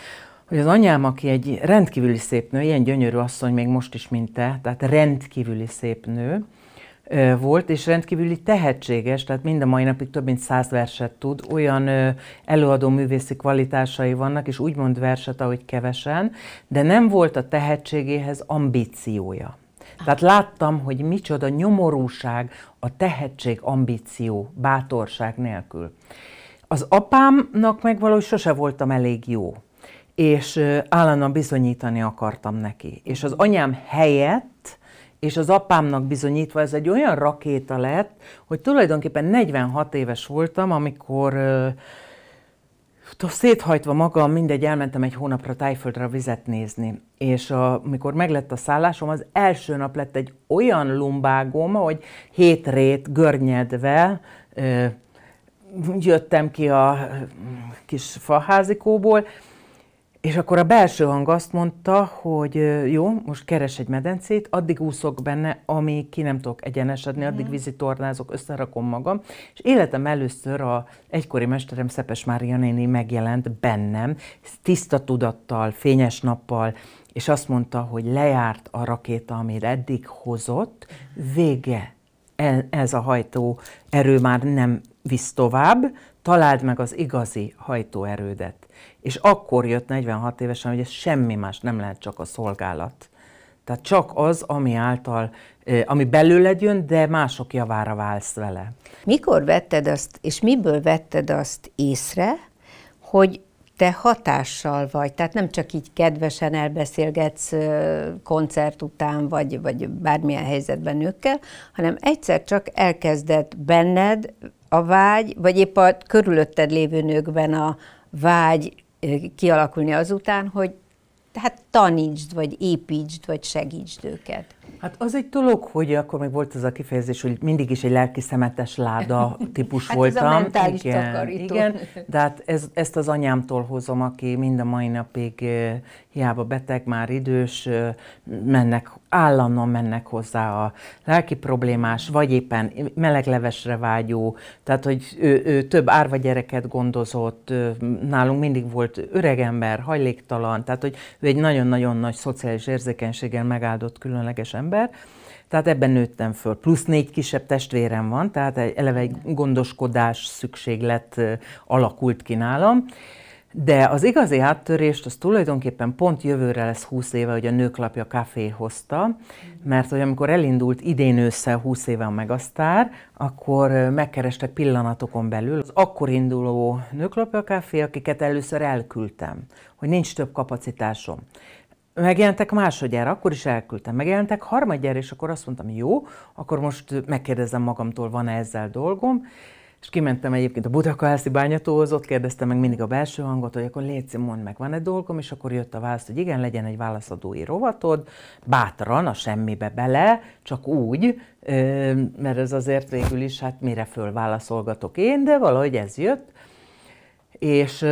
hogy az anyám, aki egy rendkívüli szép nő, ilyen gyönyörű asszony még most is, mint te, tehát rendkívüli szép nő, volt, és rendkívüli tehetséges, tehát mind a mai napig több mint száz verset tud, olyan előadó művészi kvalitásai vannak, és úgymond verset, ahogy kevesen, de nem volt a tehetségéhez ambíciója. Tehát láttam, hogy micsoda nyomorúság a tehetség, ambíció, bátorság nélkül. Az apámnak meg valahogy sose voltam elég jó, és állandóan bizonyítani akartam neki. És az anyám helyett és az apámnak bizonyítva ez egy olyan rakéta lett, hogy tulajdonképpen 46 éves voltam, amikor ö, széthajtva magam, mindegy, elmentem egy hónapra tájföldre vizet nézni. És amikor meglett a szállásom, az első nap lett egy olyan lumbágom, hogy hétrét görnyedve ö, jöttem ki a kis faházikóból, és akkor a belső hang azt mondta, hogy jó, most keres egy medencét, addig úszok benne, amíg ki nem tudok egyenesedni, addig mhm. vízitornázok, összerakom magam. És életem először a egykori mesterem Szepes Mária néni megjelent bennem, tiszta tudattal, fényes nappal, és azt mondta, hogy lejárt a rakéta, amit eddig hozott, vége, e-, ez a hajtó erő már nem visz tovább, találd meg az igazi hajtóerődet. És akkor jött 46 évesen, hogy ez semmi más nem lehet, csak a szolgálat. Tehát csak az, ami által, ami belőled jön, de mások javára válsz vele. Mikor vetted azt, és miből vetted azt észre, hogy te hatással vagy, tehát nem csak így kedvesen elbeszélgetsz koncert után, vagy, vagy bármilyen helyzetben nőkkel, hanem egyszer csak elkezdett benned a vágy, vagy épp a körülötted lévő nőkben a vágy kialakulni azután, hogy hát tanítsd, vagy építsd, vagy segítsd őket. Hát az egy dolog, hogy akkor még volt az a kifejezés, hogy mindig is egy lelki szemetes láda típus hát voltam. Ez a mentális igen, takarító. igen, de hát ez, ezt az anyámtól hozom, aki mind a mai napig hiába beteg, már idős, mennek, állandóan mennek hozzá a lelki problémás, vagy éppen meleglevesre vágyó, tehát hogy ő, ő több árva gyereket gondozott, nálunk mindig volt öreg ember, hajléktalan, tehát hogy ő egy nagyon-nagyon nagy szociális érzékenységgel megáldott különleges ember, tehát ebben nőttem föl. Plusz négy kisebb testvérem van, tehát eleve egy gondoskodás szükséglet alakult ki nálam. De az igazi áttörést az tulajdonképpen pont jövőre lesz 20 éve, hogy a Nőklapja Café hozta, mert hogy amikor elindult idén ősszel 20 éve a Megasztár, akkor megkerestek pillanatokon belül az akkor induló Nőklapja Café, akiket először elküldtem, hogy nincs több kapacitásom. Megjelentek másodjára, akkor is elküldtem. Megjelentek harmadjára, és akkor azt mondtam, jó, akkor most megkérdezem magamtól, van-e ezzel dolgom és kimentem egyébként a Budakalászi bányatóhoz, ott kérdeztem meg mindig a belső hangot, hogy akkor légy mondd meg, van-e dolgom, és akkor jött a válasz, hogy igen, legyen egy válaszadói rovatod, bátran, a semmibe bele, csak úgy, mert ez azért végül is, hát mire fölválaszolgatok én, de valahogy ez jött. És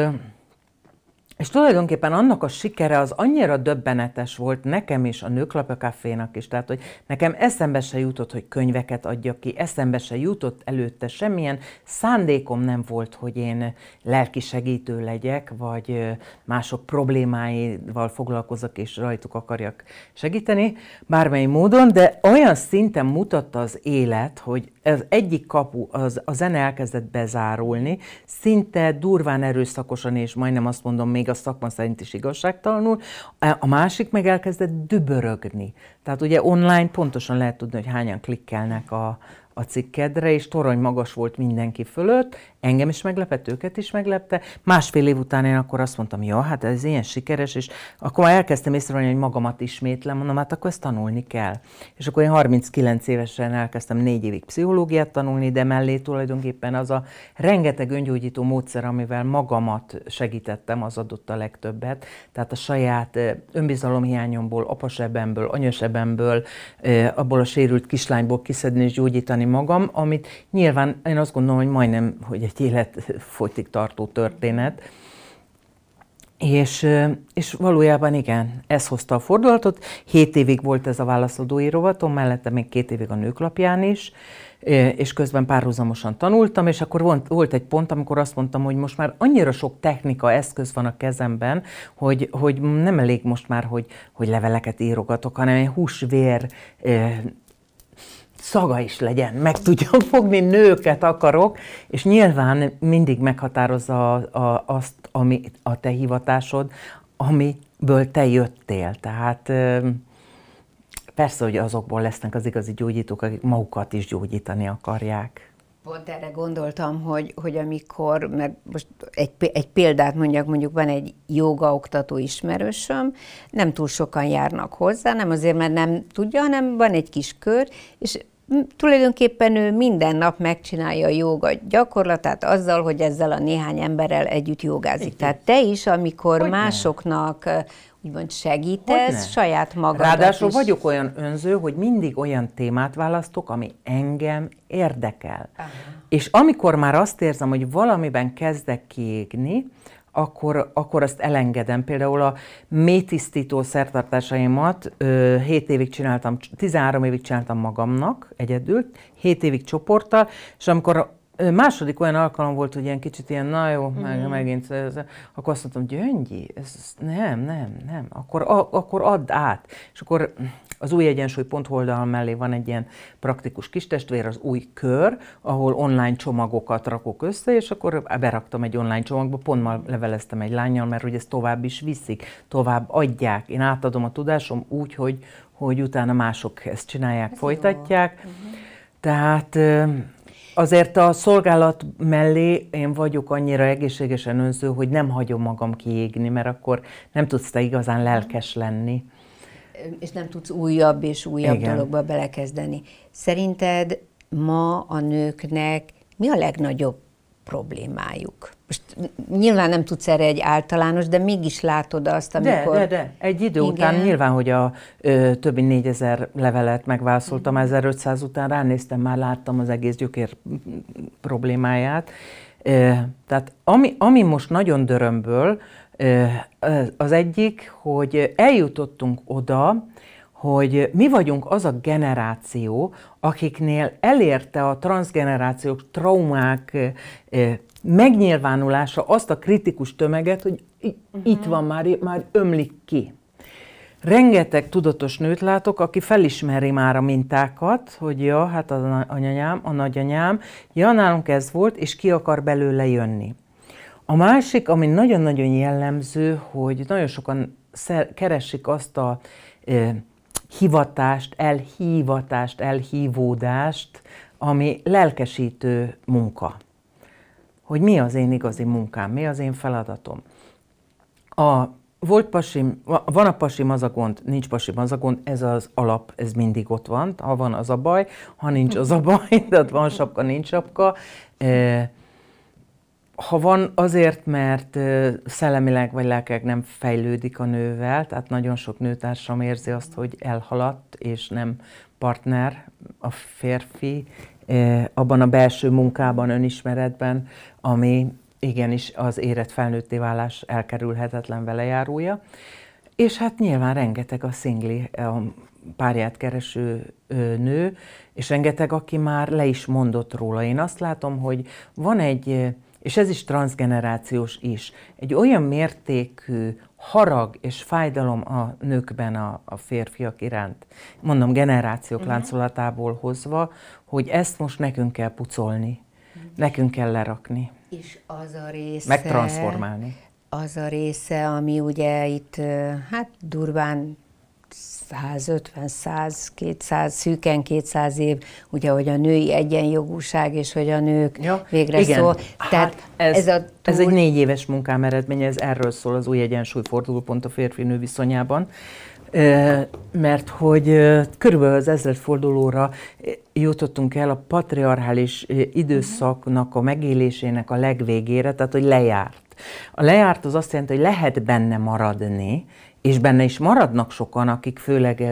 és tulajdonképpen annak a sikere az annyira döbbenetes volt nekem is, a Nőklapja Cafénak is. Tehát, hogy nekem eszembe se jutott, hogy könyveket adjak ki, eszembe se jutott előtte semmilyen szándékom nem volt, hogy én lelki segítő legyek, vagy mások problémáival foglalkozok, és rajtuk akarjak segíteni, bármely módon, de olyan szinten mutatta az élet, hogy az egyik kapu, az, a zene elkezdett bezárulni, szinte durván erőszakosan, és majdnem azt mondom, még a szakma szerint is igazságtalanul, e, a másik meg elkezdett dübörögni. Tehát ugye online pontosan lehet tudni, hogy hányan klikkelnek a, a cikkedre, és torony magas volt mindenki fölött, engem is meglepett, őket is meglepte. Másfél év után én akkor azt mondtam, ja, hát ez ilyen sikeres, és akkor már elkezdtem észrevenni, hogy magamat ismétlem, mondom, hát akkor ezt tanulni kell. És akkor én 39 évesen elkezdtem négy évig pszichológiát tanulni, de mellé tulajdonképpen az a rengeteg öngyógyító módszer, amivel magamat segítettem, az adott a legtöbbet. Tehát a saját önbizalomhiányomból, apasebemből, anyasebemből, abból a sérült kislányból kiszedni és gyógyítani magam, amit nyilván én azt gondolom, hogy majdnem, hogy egy életfogytig tartó történet, és, és valójában igen, ez hozta a fordulatot. Hét évig volt ez a válaszadói rovatom, mellette még két évig a nőklapján is, és közben párhuzamosan tanultam, és akkor volt egy pont, amikor azt mondtam, hogy most már annyira sok technika, eszköz van a kezemben, hogy, hogy nem elég most már, hogy, hogy leveleket írogatok, hanem egy húsvér szaga is legyen, meg tudjam fogni, nőket akarok, és nyilván mindig meghatározza a, a, azt, ami a te hivatásod, amiből te jöttél. Tehát persze, hogy azokból lesznek az igazi gyógyítók, akik magukat is gyógyítani akarják. Pont erre gondoltam, hogy, hogy amikor, mert most egy, egy példát mondjak, mondjuk van egy jogaoktató ismerősöm, nem túl sokan járnak hozzá, nem azért, mert nem tudja, hanem van egy kis kör, és tulajdonképpen ő minden nap megcsinálja a joga gyakorlatát azzal, hogy ezzel a néhány emberrel együtt jogázik. Tehát te is, amikor Hogy másoknak úgymond segítesz saját magadat Ráadásul is. vagyok olyan önző, hogy mindig olyan témát választok, ami engem érdekel. Aha. És amikor már azt érzem, hogy valamiben kezdek kiégni, akkor, akkor azt elengedem. Például a mélytisztító szertartásaimat ö, 7 évig csináltam, 13 évig csináltam magamnak egyedül, 7 évig csoporttal, és amikor Második olyan alkalom volt, hogy ilyen kicsit ilyen, na jó, mm-hmm. megint, ez, akkor azt mondtam, Gyöngyi, ez, ez nem, nem, nem, akkor, a, akkor add át. És akkor az új egyensúly pont oldal mellé van egy ilyen praktikus kistestvér, az új kör, ahol online csomagokat rakok össze, és akkor beraktam egy online csomagba, pont ma leveleztem egy lányjal, mert hogy ezt tovább is viszik, tovább adják. Én átadom a tudásom úgy, hogy, hogy utána mások ezt csinálják, ez folytatják. Jó. Mhm. Tehát Azért a szolgálat mellé én vagyok annyira egészségesen önző, hogy nem hagyom magam kiégni, mert akkor nem tudsz te igazán lelkes lenni. És nem tudsz újabb és újabb Igen. dologba belekezdeni. Szerinted ma a nőknek mi a legnagyobb problémájuk. Most nyilván nem tudsz erre egy általános, de mégis látod azt, amikor... De, de, de. Egy idő Igen. után nyilván, hogy a ö, többi négyezer levelet megválaszoltam, mm. 1500 után ránéztem, már láttam az egész gyökér problémáját. Ö, tehát ami, ami most nagyon dörömből, ö, az egyik, hogy eljutottunk oda, hogy mi vagyunk az a generáció, akiknél elérte a transgenerációk traumák megnyilvánulása azt a kritikus tömeget, hogy uh-huh. itt van, már, már ömlik ki. Rengeteg tudatos nőt látok, aki felismeri már a mintákat, hogy ja, hát az anyanyám, a nagyanyám, ja, nálunk ez volt, és ki akar belőle jönni. A másik, ami nagyon-nagyon jellemző, hogy nagyon sokan keresik azt a hivatást, elhívatást, elhívódást, ami lelkesítő munka. Hogy mi az én igazi munkám, mi az én feladatom. A volt pasim, van a pasim az a gond, nincs pasim az a gond, ez az alap, ez mindig ott van, ha van az a baj, ha nincs az a baj, tehát van sapka, nincs sapka ha van azért, mert szellemileg vagy lelkeg nem fejlődik a nővel, tehát nagyon sok nőtársam érzi azt, hogy elhaladt, és nem partner a férfi abban a belső munkában, önismeretben, ami igenis az érett felnőtté válás elkerülhetetlen velejárója. És hát nyilván rengeteg a szingli, a párját kereső nő, és rengeteg, aki már le is mondott róla. Én azt látom, hogy van egy és ez is transgenerációs is, egy olyan mértékű harag és fájdalom a nőkben a, a férfiak iránt, mondom generációk uh-huh. láncolatából hozva, hogy ezt most nekünk kell pucolni, uh-huh. nekünk kell lerakni. És az a része... Megtransformálni. Az a része, ami ugye itt hát durván 150, 100, 200, szűken 200 év, ugye, hogy a női egyenjogúság, és hogy a nők ja, végre igen. szól. Hát Tehát ez, ez, a túl... ez egy négy éves munkám eredménye, ez erről szól az új egyensúly fordulópont a férfi-nő viszonyában mert hogy körülbelül az ezredfordulóra jutottunk el a patriarchális időszaknak a megélésének a legvégére, tehát hogy lejárt. A lejárt az azt jelenti, hogy lehet benne maradni, és benne is maradnak sokan, akik főleg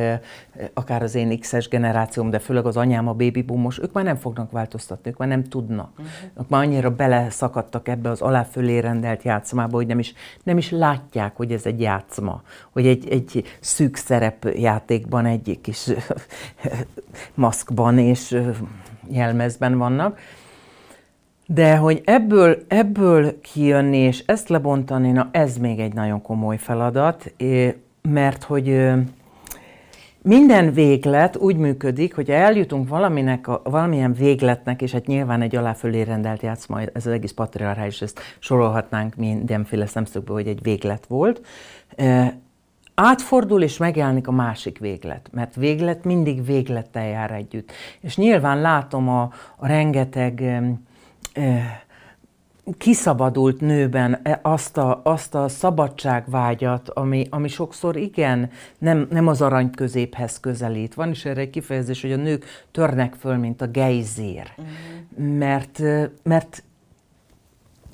akár az én X-es generációm, de főleg az anyám a baby boomos, ők már nem fognak változtatni, ők már nem tudnak. Uh-huh. Ők már annyira beleszakadtak ebbe az fölé rendelt játszmába, hogy nem is, nem is látják, hogy ez egy játszma, hogy egy, egy szűk szerepjátékban, egyik kis maszkban és jelmezben vannak. De hogy ebből, ebből kijönni és ezt lebontani, na ez még egy nagyon komoly feladat, mert hogy minden véglet úgy működik, hogy eljutunk valaminek a, valamilyen végletnek, és hát nyilván egy alá fölé rendelt majd ez az egész patriarchális, ezt sorolhatnánk mindenféle szemszögből, hogy egy véglet volt, átfordul és megjelenik a másik véglet, mert véglet mindig véglettel jár együtt. És nyilván látom a, a rengeteg kiszabadult nőben azt a, azt a szabadságvágyat, ami, ami sokszor igen, nem, nem az arany középhez közelít. Van is erre egy kifejezés, hogy a nők törnek föl, mint a gejzér. Uh-huh. Mert, mert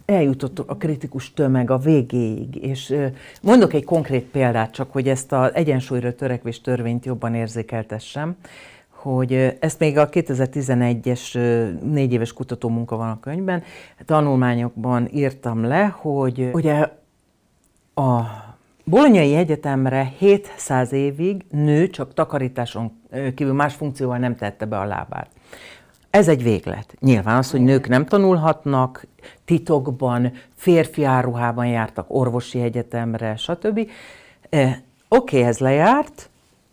eljutott a kritikus tömeg a végéig, és mondok egy konkrét példát csak, hogy ezt az egyensúlyra törekvés törvényt jobban érzékeltessem hogy ezt még a 2011-es négy éves kutatómunka van a könyvben, tanulmányokban írtam le, hogy ugye a Bolonyai Egyetemre 700 évig nő csak takarításon kívül más funkcióval nem tette be a lábát. Ez egy véglet. Nyilván az, hogy nők nem tanulhatnak, titokban, férfi áruhában jártak orvosi egyetemre, stb. Oké, okay, ez lejárt,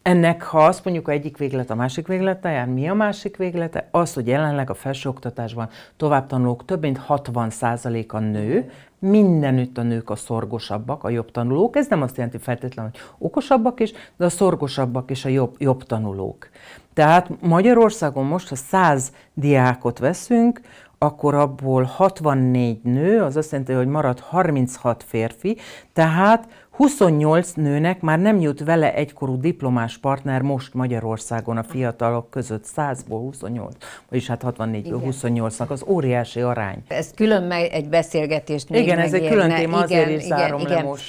ennek, ha azt mondjuk, a egyik véglet a másik véglete jár, mi a másik véglete? Az, hogy jelenleg a felsőoktatásban továbbtanulók több mint 60%-a nő, mindenütt a nők a szorgosabbak, a jobb tanulók. Ez nem azt jelenti feltétlenül, hogy okosabbak is, de a szorgosabbak és a jobb, jobb tanulók. Tehát Magyarországon most, ha 100 diákot veszünk, akkor abból 64 nő, az azt jelenti, hogy marad 36 férfi, tehát 28 nőnek már nem jut vele egykorú diplomás partner most Magyarországon a fiatalok között 100-ból 28, vagyis hát 64-ből 28-nak az óriási arány. Ez külön egy beszélgetést még Igen, ez egy külön téma, igen, azért is igen, zárom igen, le most.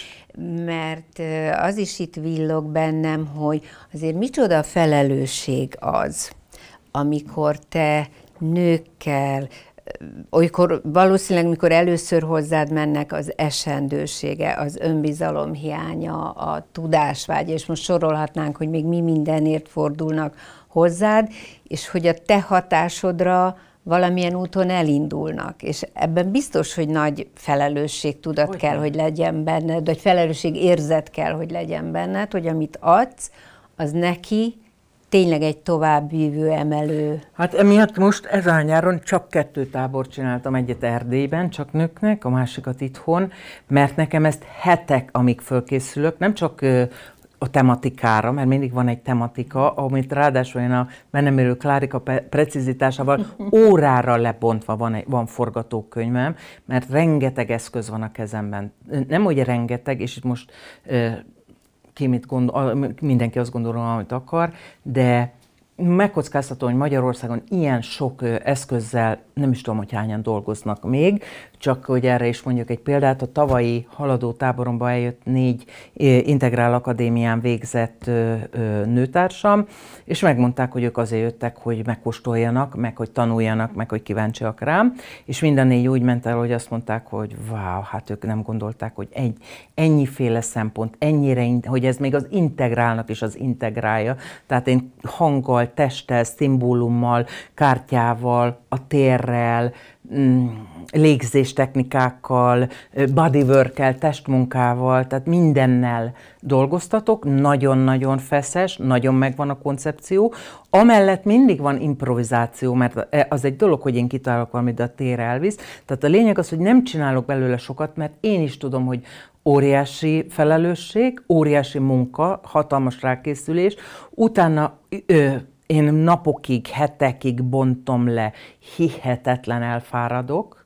Mert az is itt villog bennem, hogy azért micsoda felelősség az, amikor te nőkkel, olykor valószínűleg, mikor először hozzád mennek az esendősége, az önbizalom hiánya, a tudásvágy, és most sorolhatnánk, hogy még mi mindenért fordulnak hozzád, és hogy a te hatásodra valamilyen úton elindulnak, és ebben biztos, hogy nagy felelősség tudat kell, hogy legyen benned, vagy felelősség érzet kell, hogy legyen benned, hogy amit adsz, az neki tényleg egy továbbjövő emelő. Hát emiatt most ez a nyáron csak kettő tábor csináltam, egyet Erdélyben, csak nőknek, a másikat itthon, mert nekem ezt hetek, amíg fölkészülök, nem csak a tematikára, mert mindig van egy tematika, amit ráadásul én a menemérő Klárika precizitásával órára lebontva van, egy, van forgatókönyvem, mert rengeteg eszköz van a kezemben. Nem, hogy rengeteg, és itt most ki mit gondol, mindenki azt gondol, amit akar, de megkockáztatom, hogy Magyarországon ilyen sok eszközzel nem is tudom, hogy hányan dolgoznak még, csak hogy erre is mondjuk egy példát, a tavalyi haladó táboromba eljött négy integrál akadémián végzett nőtársam, és megmondták, hogy ők azért jöttek, hogy megkóstoljanak, meg hogy tanuljanak, meg hogy kíváncsiak rám, és mind a négy úgy ment el, hogy azt mondták, hogy wow, hát ők nem gondolták, hogy egy, ennyiféle szempont, ennyire, hogy ez még az integrálnak is az integrálja. Tehát én hanggal, testtel, szimbólummal, kártyával, a térrel, Mm, légzéstechnikákkal, bodywork-el, testmunkával, tehát mindennel dolgoztatok, nagyon-nagyon feszes, nagyon megvan a koncepció. Amellett mindig van improvizáció, mert e, az egy dolog, hogy én kitalálok valamit, de a tér elvisz. Tehát a lényeg az, hogy nem csinálok belőle sokat, mert én is tudom, hogy óriási felelősség, óriási munka, hatalmas rákészülés, utána ö, én napokig, hetekig bontom le, hihetetlen elfáradok.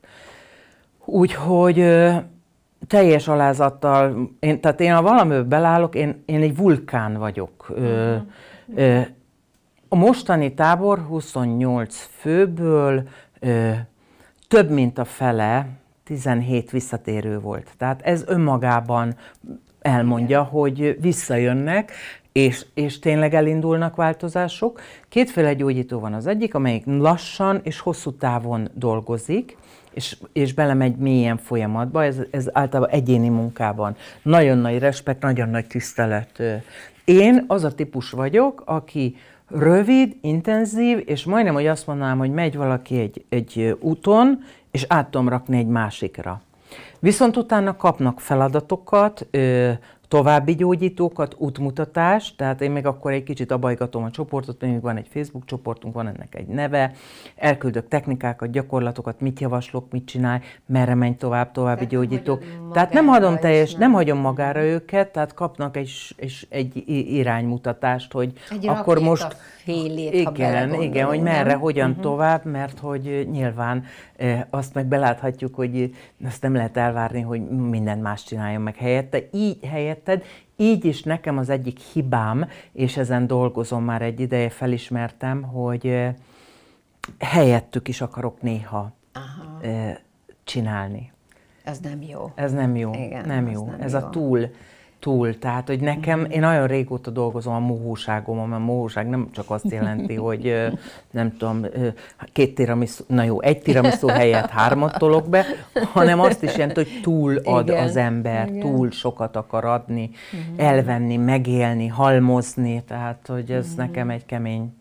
Úgyhogy teljes alázattal, én, tehát én ha valamiből belállok, én, én egy vulkán vagyok. Mhm. a mostani tábor 28 főből több mint a fele, 17 visszatérő volt. Tehát ez önmagában elmondja, hogy visszajönnek, és, és tényleg elindulnak változások. Kétféle gyógyító van az egyik, amelyik lassan és hosszú távon dolgozik, és, és belemegy mélyen folyamatba, ez, ez általában egyéni munkában. Nagyon nagy respekt, nagyon nagy tisztelet. Én az a típus vagyok, aki rövid, intenzív, és majdnem, hogy azt mondanám, hogy megy valaki egy, egy úton, és át tudom rakni egy másikra. Viszont utána kapnak feladatokat, további gyógyítókat, útmutatást, tehát én még akkor egy kicsit abajgatom a csoportot, még van egy Facebook csoportunk, van ennek egy neve, elküldök technikákat, gyakorlatokat, mit javaslok, mit csinálj, merre menj tovább, további tehát gyógyítók. Tehát nem hagyom teljes, nem. nem hagyom magára őket, tehát kapnak egy, és egy iránymutatást, hogy egy akkor most félét, igen, ha igen, hogy merre, hogyan uh-huh. tovább, mert hogy nyilván eh, azt meg beláthatjuk, hogy azt nem lehet elvárni, hogy mindent más csináljon meg helyette. Így helyett érted? Így is nekem az egyik hibám, és ezen dolgozom már egy ideje, felismertem, hogy helyettük is akarok néha Aha. csinálni. Ez nem jó. Ez nem jó. Igen, nem jó. Nem ez jó. a túl túl. Tehát, hogy nekem, mm-hmm. én nagyon régóta dolgozom a mohóságom, mert mohóság nem csak azt jelenti, hogy nem tudom, két tiramisz, na jó, egy tiramisu helyett hármat tolok be, hanem azt is jelenti, hogy túl ad Igen. az ember, Igen. túl sokat akar adni, Igen. Mm-hmm. elvenni, megélni, halmozni, tehát, hogy ez Igen. Mm-hmm. nekem egy kemény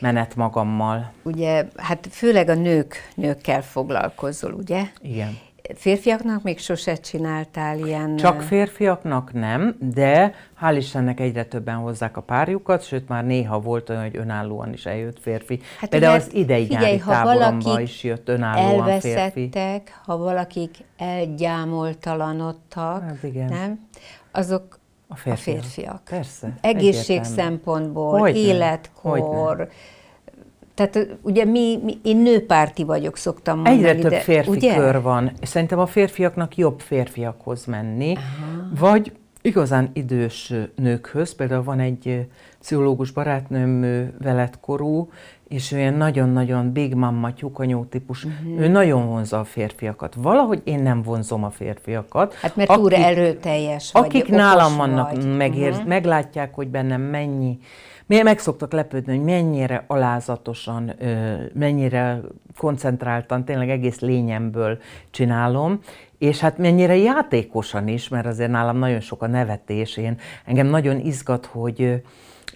menet magammal. Ugye, hát főleg a nők, nőkkel foglalkozol, ugye? Igen. Férfiaknak még sose csináltál ilyen... Csak férfiaknak nem, de hál' Istennek egyre többen hozzák a párjukat, sőt már néha volt olyan, hogy önállóan is eljött férfi. Hát Például az idei figyelj, ha valakik is jött önállóan elveszettek, férfi. ha valakik elgyámoltalanodtak, hát igen. nem? Azok a férfiak. A férfiak. Persze. Egészség egyértelmű. szempontból, Hogyne? életkor... Hogyne tehát ugye mi, mi én nőpárti vagyok, szoktam mondani. Egyre több de, férfi ugye? kör van. Szerintem a férfiaknak jobb férfiakhoz menni, Aha. vagy igazán idős nőkhöz. Például van egy pszichológus barátnőm, veletkorú, és ő ilyen nagyon-nagyon big mamma, tyúkanyó típus. Uh-huh. Ő nagyon vonza a férfiakat. Valahogy én nem vonzom a férfiakat. Hát mert akik, túl erőteljes vagy, Akik nálam vannak, vagy. megér, uh-huh. Mhm. meglátják, hogy bennem mennyi Miért meg szoktak lepődni, hogy mennyire alázatosan, mennyire koncentráltan, tényleg egész lényemből csinálom, és hát mennyire játékosan is, mert azért nálam nagyon sok a nevetés, én engem nagyon izgat, hogy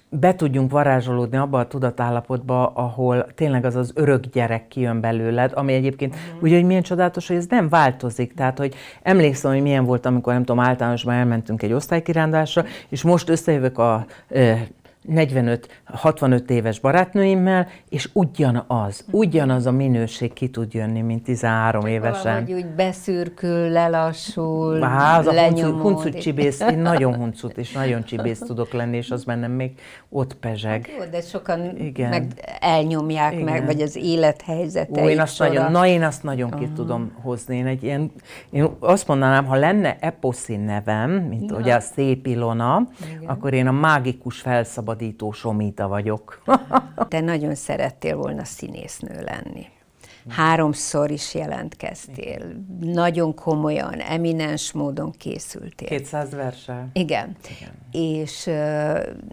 be tudjunk varázsolódni abba a tudatállapotba, ahol tényleg az az örök gyerek kijön belőled, ami egyébként uh-huh. ugye, hogy milyen csodálatos, hogy ez nem változik. Tehát, hogy emlékszem, hogy milyen volt, amikor nem tudom, általánosban elmentünk egy osztálykirándásra, és most összejövök a e, 45-65 éves barátnőimmel, és ugyanaz, ugyanaz a minőség ki tud jönni, mint 13 évesen. Valahogy úgy beszürkül, lelassul, Há, az lenyomód. a huncut csibész, én nagyon huncut és nagyon csibész tudok lenni, és az bennem még ott pezseg. Hát jó, de sokan Igen. meg elnyomják Igen. meg, vagy az élethelyzete. Ó, én azt nagyon, Na, én azt nagyon uh-huh. ki ah. tudom hozni. Én, egy ilyen, én azt mondanám, ha lenne eposzi nevem, mint ja. ugye a Szép Ilona, Igen. akkor én a mágikus felszabadítás szabadító somita vagyok. Te nagyon szerettél volna színésznő lenni. Háromszor is jelentkeztél, nagyon komolyan, eminens módon készültél. 200 verse. Igen. Igen. És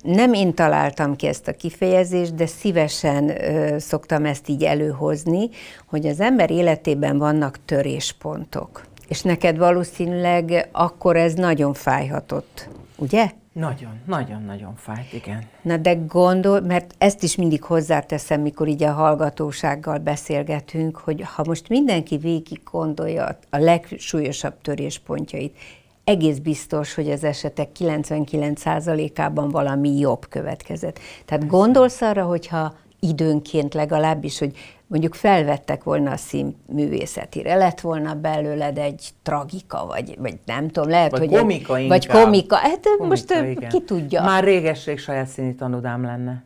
nem én találtam ki ezt a kifejezést, de szívesen szoktam ezt így előhozni, hogy az ember életében vannak töréspontok. És neked valószínűleg akkor ez nagyon fájhatott, ugye? Nagyon, nagyon-nagyon fájt, igen. Na de gondol, mert ezt is mindig hozzáteszem, mikor így a hallgatósággal beszélgetünk, hogy ha most mindenki végig gondolja a legsúlyosabb töréspontjait, egész biztos, hogy az esetek 99%-ában valami jobb következett. Tehát gondolsz arra, hogyha időnként legalábbis, hogy mondjuk felvettek volna a színművészetire, lett volna belőled egy tragika, vagy, vagy nem tudom, lehet, vagy hogy... komika egy, Vagy komika, hát komika, most eh, igen. ki tudja. Már régesség saját színi tanudám lenne.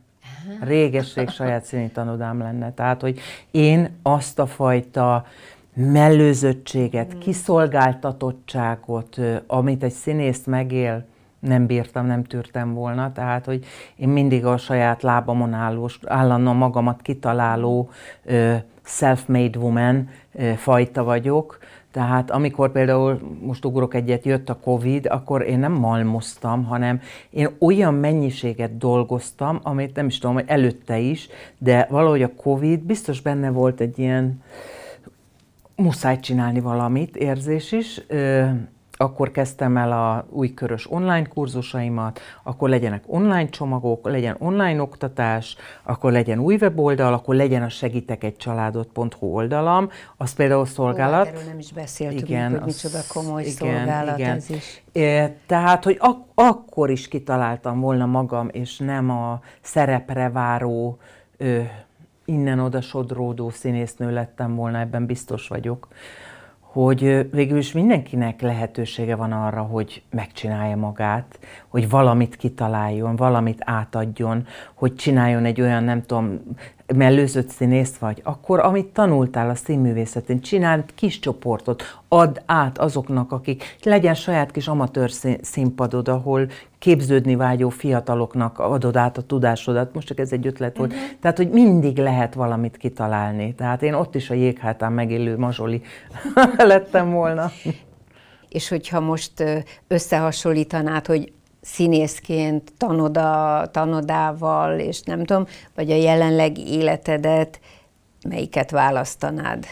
Régesség saját színi tanudám lenne. Tehát, hogy én azt a fajta mellőzöttséget, hmm. kiszolgáltatottságot, eh, amit egy színész megél, nem bírtam, nem tűrtem volna. Tehát, hogy én mindig a saját lábamon álló, állandóan magamat kitaláló self-made woman fajta vagyok. Tehát amikor például most ugrok egyet, jött a Covid, akkor én nem malmoztam, hanem én olyan mennyiséget dolgoztam, amit nem is tudom, hogy előtte is, de valahogy a Covid biztos benne volt egy ilyen muszáj csinálni valamit érzés is, akkor kezdtem el a új körös online kurzusaimat, akkor legyenek online csomagok, legyen online oktatás, akkor legyen új weboldal, akkor legyen a segítek egy családot.hu oldalam, az például szolgálat. Ó, nem is beszéltünk, igen, hogy micsoda komoly igen, szolgálat igen. ez is. É, tehát, hogy ak- akkor is kitaláltam volna magam, és nem a szerepre váró ö, innen-oda sodródó színésznő lettem volna, ebben biztos vagyok hogy végül is mindenkinek lehetősége van arra, hogy megcsinálja magát, hogy valamit kitaláljon, valamit átadjon, hogy csináljon egy olyan, nem tudom, mellőzött színész vagy, akkor amit tanultál a színművészetén, csináld kis csoportot, add át azoknak, akik legyen saját kis amatőr színpadod, ahol képződni vágyó fiataloknak adod át a tudásodat. Most csak ez egy ötlet volt. Uh-huh. Tehát, hogy mindig lehet valamit kitalálni. Tehát én ott is a jéghátán megélő mazsoli lettem volna. És hogyha most összehasonlítanád, hogy színészként, tanoda, tanodával, és nem tudom, vagy a jelenlegi életedet, melyiket választanád?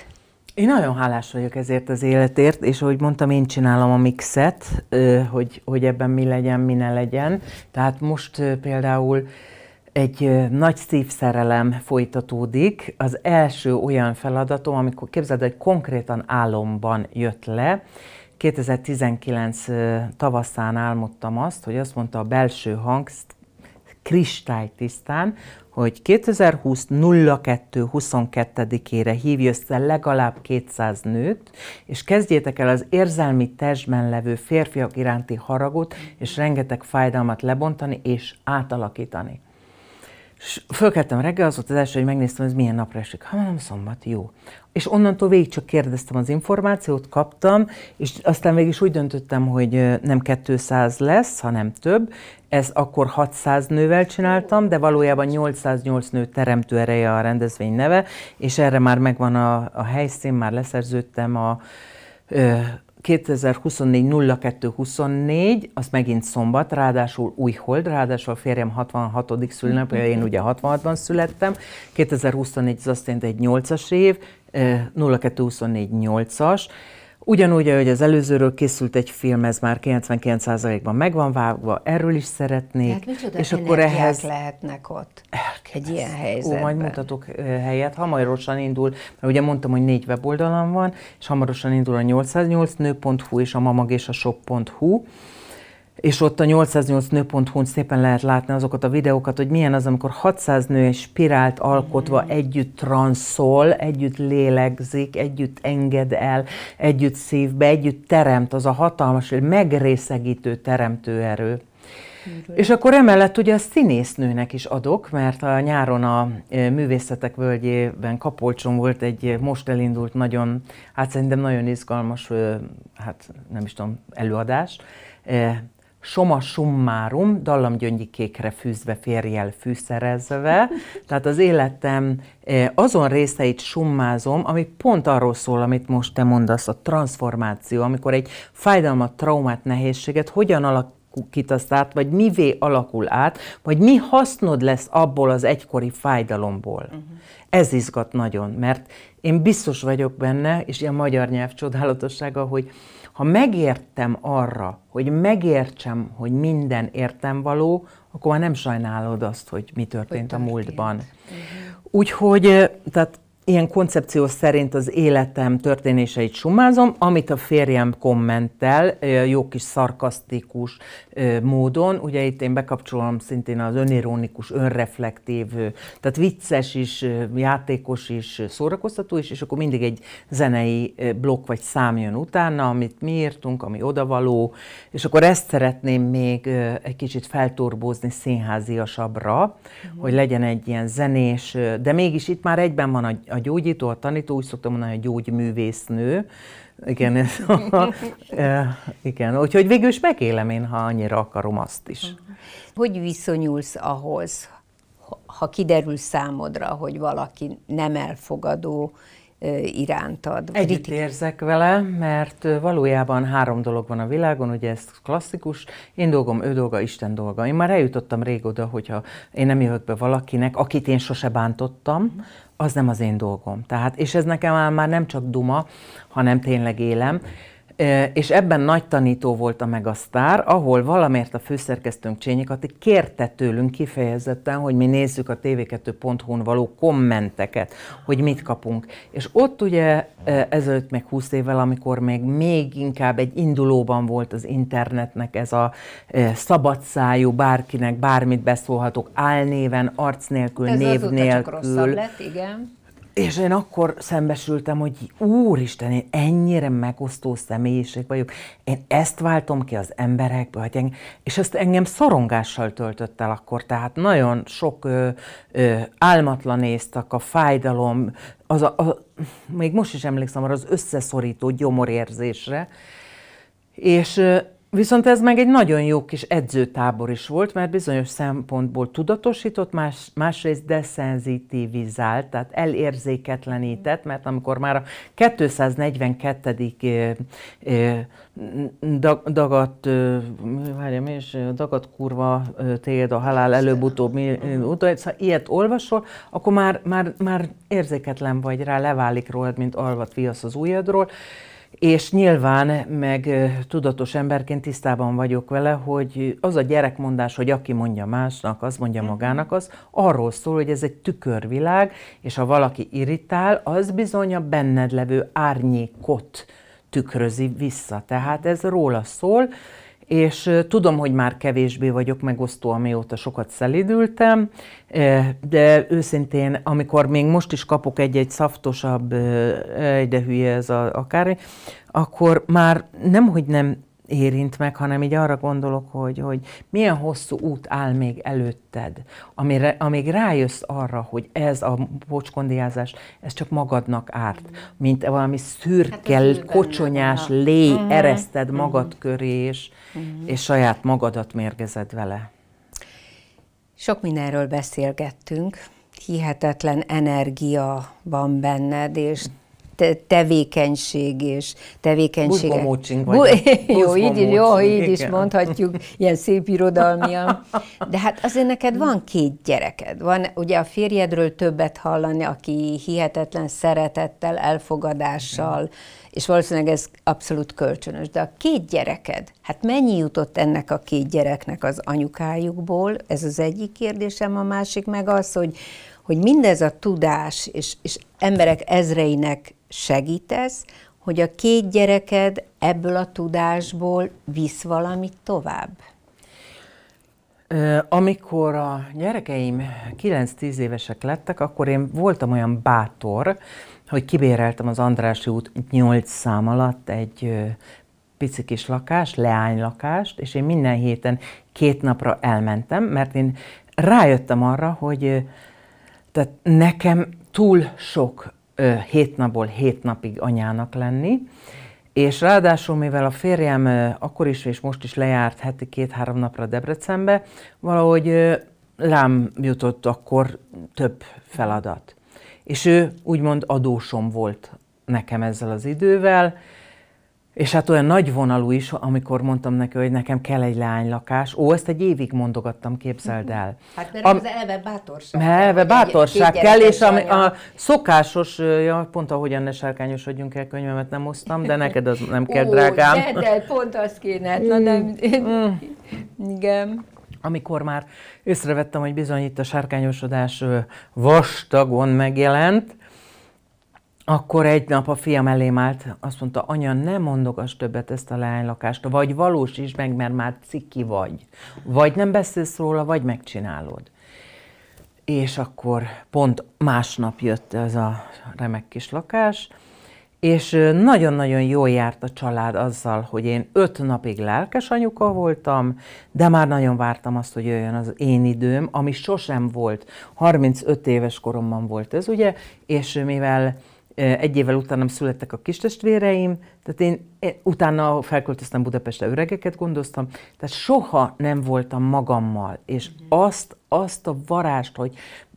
Én nagyon hálás vagyok ezért az életért, és ahogy mondtam, én csinálom a mixet, hogy, hogy ebben mi legyen, mi ne legyen. Tehát most például egy nagy szívszerelem folytatódik. Az első olyan feladatom, amikor képzeld, hogy konkrétan álomban jött le, 2019 tavaszán álmodtam azt, hogy azt mondta a belső hang kristálytisztán, hogy 2020 02 22-ére hívj össze legalább 200 nőt, és kezdjétek el az érzelmi testben levő férfiak iránti haragot és rengeteg fájdalmat lebontani és átalakítani. És fölkeltem reggel, az volt az első, hogy megnéztem, hogy ez milyen napra esik. Ha nem szombat, jó. És onnantól végig csak kérdeztem az információt, kaptam, és aztán végig is úgy döntöttem, hogy nem 200 lesz, hanem több. Ez akkor 600 nővel csináltam, de valójában 808 nő teremtő ereje a rendezvény neve, és erre már megvan a, a helyszín, már leszerződtem a, 2024 02 az megint szombat, ráadásul új hold, ráadásul a férjem 66. szülnapja, én ugye 66-ban születtem, 2024 az azt jelenti egy 8-as év, 02 24 8-as, Ugyanúgy, ahogy az előzőről készült egy film, ez már 99%-ban megvan vágva, erről is szeretnék. Hát micsoda és akkor ehhez lehetnek ott elképesztő. egy ilyen helyzetben. Ó, majd mutatok helyet, hamarosan indul, mert ugye mondtam, hogy négy weboldalam van, és hamarosan indul a 808 nő.hu és a mamag és a shop.hu és ott a 808 nő.hu-n szépen lehet látni azokat a videókat, hogy milyen az, amikor 600 nő egy spirált alkotva mm. együtt transzol, együtt lélegzik, együtt enged el, együtt szívbe, együtt teremt, az a hatalmas, megrészegítő teremtő erő. És akkor emellett ugye a színésznőnek is adok, mert a nyáron a művészetek völgyében Kapolcson volt egy most elindult nagyon, hát szerintem nagyon izgalmas, hát nem is tudom, előadás soma summárum, kékre fűzve, férjel fűszerezve. Tehát az életem eh, azon részeit summázom, ami pont arról szól, amit most te mondasz, a transformáció, amikor egy fájdalmat, traumát, nehézséget hogyan alakítasz át, vagy mivé alakul át, vagy mi hasznod lesz abból az egykori fájdalomból. Uh-huh. Ez izgat nagyon, mert én biztos vagyok benne, és ilyen magyar nyelv csodálatossága, hogy ha megértem arra, hogy megértsem, hogy minden értem való, akkor már nem sajnálod azt, hogy mi történt, hogy a múltban. Úgyhogy, tehát ilyen koncepció szerint az életem történéseit sumázom, amit a férjem kommentel, jó kis szarkasztikus, módon. Ugye itt én bekapcsolom szintén az önirónikus, önreflektív, tehát vicces is, játékos is, szórakoztató is, és akkor mindig egy zenei blokk vagy szám jön utána, amit mi írtunk, ami odavaló, és akkor ezt szeretném még egy kicsit felturbózni színháziasabbra, mm. hogy legyen egy ilyen zenés, de mégis itt már egyben van a, a gyógyító, a tanító, úgy szoktam mondani, a gyógyművésznő, igen, ez, eh, igen, úgyhogy végül is megélem én, ha annyira akarom azt is. Hogy viszonyulsz ahhoz, ha kiderül számodra, hogy valaki nem elfogadó, irántad. Együtt érzek vele, mert valójában három dolog van a világon, ugye ez klasszikus, én dolgom, ő dolga, Isten dolga. Én már eljutottam rég oda, hogyha én nem jövök be valakinek, akit én sose bántottam, az nem az én dolgom. Tehát, és ez nekem már nem csak duma, hanem tényleg élem. És ebben nagy tanító volt a Megasztár, ahol valamért a főszerkesztőnk Csényi Kati kérte tőlünk kifejezetten, hogy mi nézzük a tv2.hu-n való kommenteket, hogy mit kapunk. És ott ugye ezelőtt meg 20 évvel, amikor még, még inkább egy indulóban volt az internetnek ez a szabadszájú, bárkinek bármit beszólhatok, álnéven, arc nélkül, ez név nélkül. Lett, igen. És én akkor szembesültem, hogy úristen, én ennyire megosztó személyiség vagyok, én ezt váltom ki az emberekből, hogy engem, és ezt engem szorongással töltött el akkor, tehát nagyon sok ö, ö, álmatlan éjszaka, fájdalom, az a, a, még most is emlékszem arra az összeszorító gyomorérzésre, és Viszont ez meg egy nagyon jó kis edzőtábor is volt, mert bizonyos szempontból tudatosított, más, másrészt deszenzitivizált, tehát elérzéketlenített, mert amikor már a 242. dagat, várja, mi is, dagat kurva téged a halál előbb-utóbb, mi, utóbb, szóval ha ilyet olvasol, akkor már, már, már érzéketlen vagy rá, leválik rólad, mint alvat viasz az ujjadról, és nyilván, meg tudatos emberként tisztában vagyok vele, hogy az a gyerekmondás, hogy aki mondja másnak, az mondja mhm. magának, az arról szól, hogy ez egy tükörvilág, és ha valaki irritál, az bizony a benned levő árnyékot tükrözi vissza. Tehát ez róla szól, és tudom, hogy már kevésbé vagyok megosztó, amióta sokat szelidültem, de őszintén, amikor még most is kapok egy-egy szaftosabb, de hülye ez a, akár, akkor már nem, hogy nem érint meg, hanem így arra gondolok, hogy, hogy milyen hosszú út áll még előtted, amire, amíg rájössz arra, hogy ez a bocskondiázás, ez csak magadnak árt, mint valami hát szürke, hát kocsonyás lé mm-hmm. ereszted mhm. magad mm-hmm. köré, és, mm-hmm. és saját magadat mérgezed vele. Sok mindenről beszélgettünk, hihetetlen energia van benned, és te, tevékenység és tevékenység. Bu- jó, így, jó, így is mondhatjuk, ilyen szép irodalmian. De hát azért neked van két gyereked. Van ugye a férjedről többet hallani, aki hihetetlen szeretettel, elfogadással, és valószínűleg ez abszolút kölcsönös. De a két gyereked, hát mennyi jutott ennek a két gyereknek az anyukájukból? Ez az egyik kérdésem, a másik meg az, hogy hogy mindez a tudás és, és emberek ezreinek segítesz, hogy a két gyereked ebből a tudásból visz valamit tovább? Amikor a gyerekeim 9-10 évesek lettek, akkor én voltam olyan bátor, hogy kibéreltem az Andrási út 8 szám alatt egy pici kis lakást, leánylakást, és én minden héten két napra elmentem, mert én rájöttem arra, hogy tehát nekem túl sok hét napból hét napig anyának lenni, és ráadásul, mivel a férjem akkor is és most is lejárt heti két-három napra Debrecenbe, valahogy rám jutott akkor több feladat. És ő úgymond adósom volt nekem ezzel az idővel, és hát olyan nagy vonalú is, amikor mondtam neki, hogy nekem kell egy leánylakás. Ó, ezt egy évig mondogattam, képzeld el. Hát mert Am- az eleve bátorság. Mert eleve bátorság kell, és a, a szokásos, ja, pont ahogyan ne sárkányosodjunk el, könyvemet nem hoztam, de neked az nem kell, Ó, drágám. De, de, pont az kéne. Hát, na, nem, mm, mm. igen amikor már észrevettem, hogy bizony itt a sárkányosodás vastagon megjelent, akkor egy nap a fiam elém állt, azt mondta, anya, nem mondogass többet ezt a leánylakást, vagy is meg, mert már ciki vagy. Vagy nem beszélsz róla, vagy megcsinálod. És akkor pont másnap jött ez a remek kis lakás, és nagyon-nagyon jól járt a család azzal, hogy én öt napig lelkes anyuka voltam, de már nagyon vártam azt, hogy jöjjön az én időm, ami sosem volt. 35 éves koromban volt ez, ugye, és mivel Eh, egy évvel utána születtek a kistestvéreim, tehát én, utána felköltöztem Budapestre, öregeket gondoztam, tehát soha nem voltam magammal, és mhm. azt, azt a varást, hogy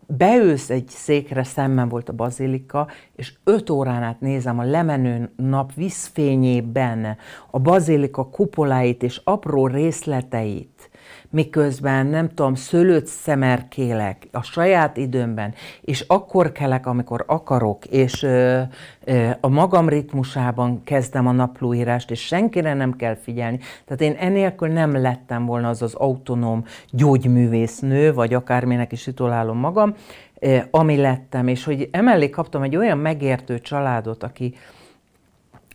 beülsz egy székre, szemben volt a bazilika, és öt órán át nézem a lemenő nap vízfényében a bazilika kupoláit és apró részleteit, miközben nem tudom, szőlőt szemerkélek a saját időmben, és akkor kelek, amikor akarok, és ö, ö, a magam ritmusában kezdem a naplóírást, és senkire nem kell figyelni. Tehát én enélkül nem lettem volna az az autonóm gyógyművésznő, vagy akárminek is titulálom magam, ami lettem, és hogy emellé kaptam egy olyan megértő családot, aki,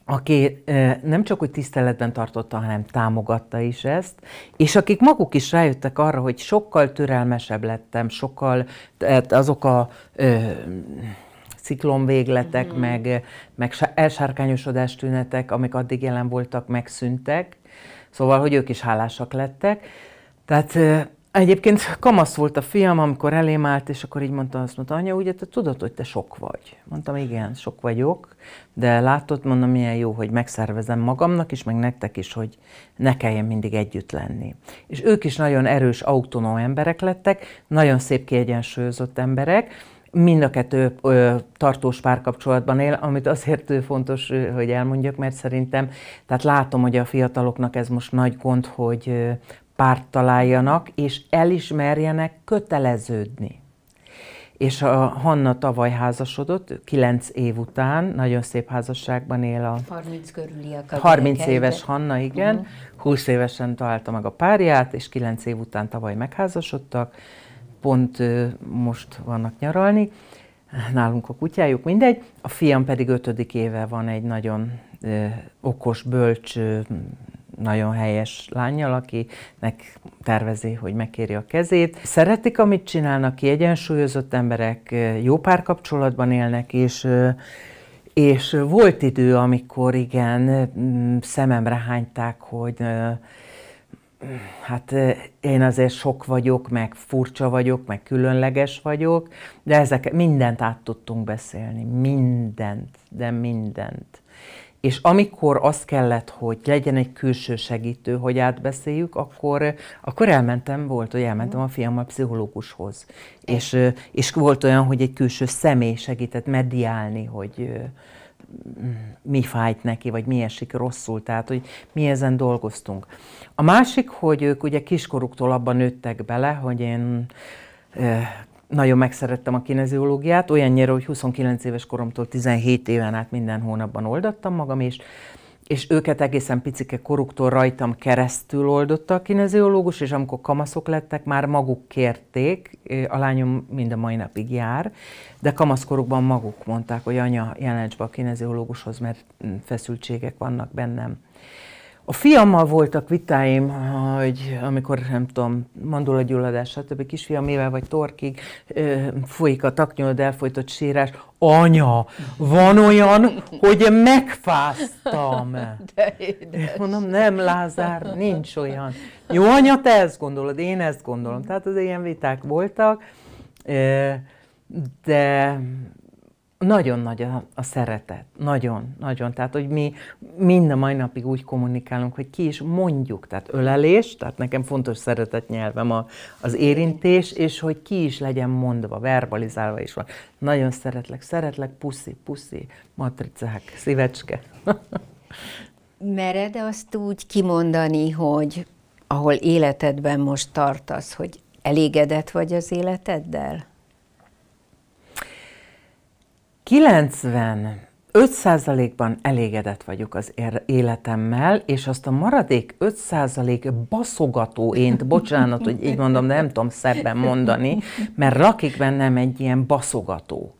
aki nem csak hogy tiszteletben tartotta, hanem támogatta is ezt, és akik maguk is rájöttek arra, hogy sokkal türelmesebb lettem, sokkal, tehát azok a ö, ciklonvégletek, mm-hmm. meg, meg elsárkányosodás tünetek, amik addig jelen voltak, megszűntek. Szóval, hogy ők is hálásak lettek. Tehát Egyébként kamasz volt a fiam, amikor elém állt, és akkor így mondta, azt mondta, anya, ugye te tudod, hogy te sok vagy. Mondtam, igen, sok vagyok, de látod, mondom, milyen jó, hogy megszervezem magamnak is, meg nektek is, hogy ne kelljen mindig együtt lenni. És ők is nagyon erős, autonóm emberek lettek, nagyon szép kiegyensúlyozott emberek, mind a kettő ö, tartós párkapcsolatban él, amit azért fontos, hogy elmondjak, mert szerintem, tehát látom, hogy a fiataloknak ez most nagy gond, hogy, párt találjanak, és elismerjenek köteleződni. És a Hanna tavaly házasodott, 9 év után, nagyon szép házasságban él a... 30 körüli a 30 éves Hanna, igen. Uh-huh. Mhm. 20 évesen találta meg a párját, és 9 év után tavaly megházasodtak. Pont uh, most vannak nyaralni. Nálunk a kutyájuk, mindegy. A fiam pedig ötödik éve van egy nagyon uh, okos, bölcs, uh, nagyon helyes lányjal, akinek tervezi, hogy megkéri a kezét. Szeretik, amit csinálnak, kiegyensúlyozott emberek, jó párkapcsolatban élnek, és és volt idő, amikor igen, szememre hányták, hogy hát én azért sok vagyok, meg furcsa vagyok, meg különleges vagyok, de ezek mindent át tudtunk beszélni, mindent, de mindent. És amikor az kellett, hogy legyen egy külső segítő, hogy átbeszéljük, akkor, akkor elmentem, volt, hogy elmentem a fiammal pszichológushoz. És, és volt olyan, hogy egy külső személy segített mediálni, hogy mm, mi fájt neki, vagy mi esik rosszul, tehát hogy mi ezen dolgoztunk. A másik, hogy ők ugye kiskoruktól abban nőttek bele, hogy én nagyon megszerettem a kineziológiát, olyannyira, hogy 29 éves koromtól 17 éven át minden hónapban oldattam magam, és és őket egészen picike koruktól rajtam keresztül oldotta a kineziológus, és amikor kamaszok lettek, már maguk kérték, a lányom mind a mai napig jár, de kamaszkorukban maguk mondták, hogy anya, jelents be a kineziológushoz, mert mm, feszültségek vannak bennem. A fiammal voltak vitáim, hogy amikor nem tudom, mandula gyulladás, stb. kisfiam mivel vagy torkig ö, folyik a taknyolod elfolytott sírás. Anya, van olyan, hogy megfáztam. De édes. Mondom, nem Lázár, nincs olyan. Jó anya, te ezt gondolod, én ezt gondolom. Tehát az ilyen viták voltak, de nagyon nagy a, a szeretet, nagyon, nagyon. Tehát, hogy mi mind a mai napig úgy kommunikálunk, hogy ki is mondjuk, tehát ölelés, tehát nekem fontos szeretet nyelvem a, az érintés, és hogy ki is legyen mondva, verbalizálva is van. Nagyon szeretlek, szeretlek, puszi, puszi, matricák, szívecske. Mered azt úgy kimondani, hogy ahol életedben most tartasz, hogy elégedett vagy az életeddel? 95 ban elégedett vagyok az életemmel, és azt a maradék 5% baszogató ént, bocsánat, hogy így mondom, de nem tudom szebben mondani, mert lakik bennem egy ilyen baszogató.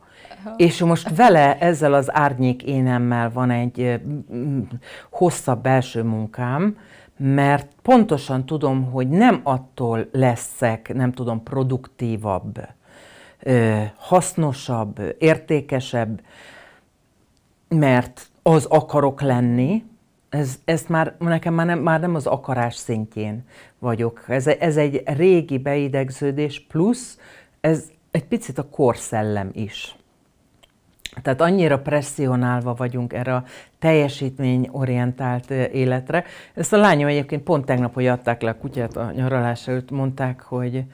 És most vele, ezzel az árnyék énemmel van egy hosszabb belső munkám, mert pontosan tudom, hogy nem attól leszek, nem tudom, produktívabb, hasznosabb, értékesebb, mert az akarok lenni, ez, ezt már nekem már nem, már nem az akarás szintjén vagyok. Ez, ez egy régi beidegződés, plusz ez egy picit a korszellem is. Tehát annyira presszionálva vagyunk erre a teljesítményorientált életre. Ezt a lányom egyébként pont tegnap, hogy adták le a kutyát a nyaralás előtt, mondták, hogy,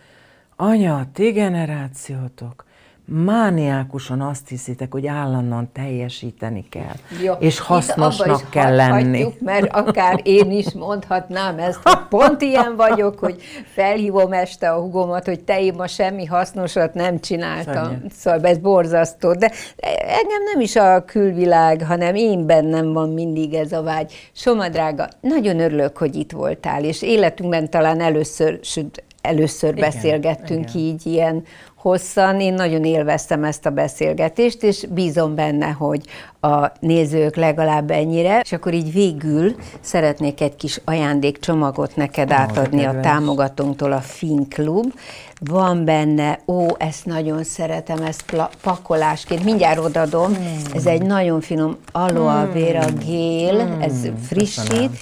Anya, a ti generációtok mániákusan azt hiszitek, hogy állandóan teljesíteni kell, Jó, és hasznosnak is kell lenni. mert akár én is mondhatnám ezt, hogy pont ilyen vagyok, hogy felhívom este a hugomat, hogy te én ma semmi hasznosat nem csináltam. Szennyi. Szóval ez borzasztó, de engem nem is a külvilág, hanem én bennem van mindig ez a vágy. Soma drága, nagyon örülök, hogy itt voltál, és életünkben talán először, sőt először igen, beszélgettünk igen. így ilyen hosszan. Én nagyon élveztem ezt a beszélgetést, és bízom benne, hogy a nézők legalább ennyire. És akkor így végül szeretnék egy kis ajándékcsomagot neked átadni a támogatónktól, a Fin Club. Van benne, ó, ezt nagyon szeretem, ezt pla- pakolásként, mindjárt odadom. Hmm. Ez egy nagyon finom aloe vera hmm. gél, ez hmm. frissít. Köszönöm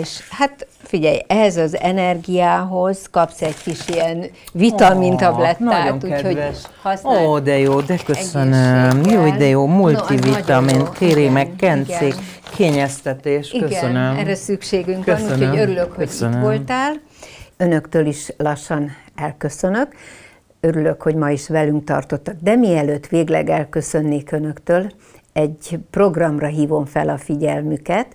és hát Figyelj, ehhez az energiához kapsz egy kis ilyen vitamintablettát, oh, úgyhogy használj. Ó, oh, de jó, de köszönöm. Jó, de jó, multivitamin, no, kérémek, kencék, kényeztetés, Igen, köszönöm. erre szükségünk köszönöm. van, úgyhogy örülök, hogy köszönöm. itt voltál. Önöktől is lassan elköszönök. Örülök, hogy ma is velünk tartottak, de mielőtt végleg elköszönnék önöktől, egy programra hívom fel a figyelmüket.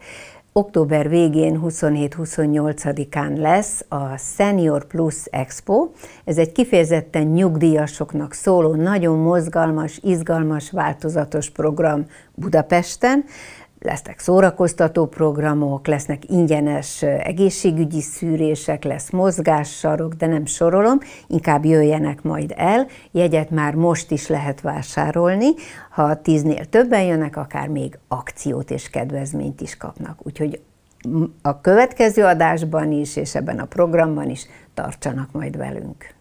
Október végén 27-28-án lesz a Senior Plus Expo. Ez egy kifejezetten nyugdíjasoknak szóló, nagyon mozgalmas, izgalmas, változatos program Budapesten lesznek szórakoztató programok, lesznek ingyenes egészségügyi szűrések, lesz mozgássarok, de nem sorolom, inkább jöjjenek majd el, jegyet már most is lehet vásárolni, ha tíznél többen jönnek, akár még akciót és kedvezményt is kapnak. Úgyhogy a következő adásban is, és ebben a programban is tartsanak majd velünk.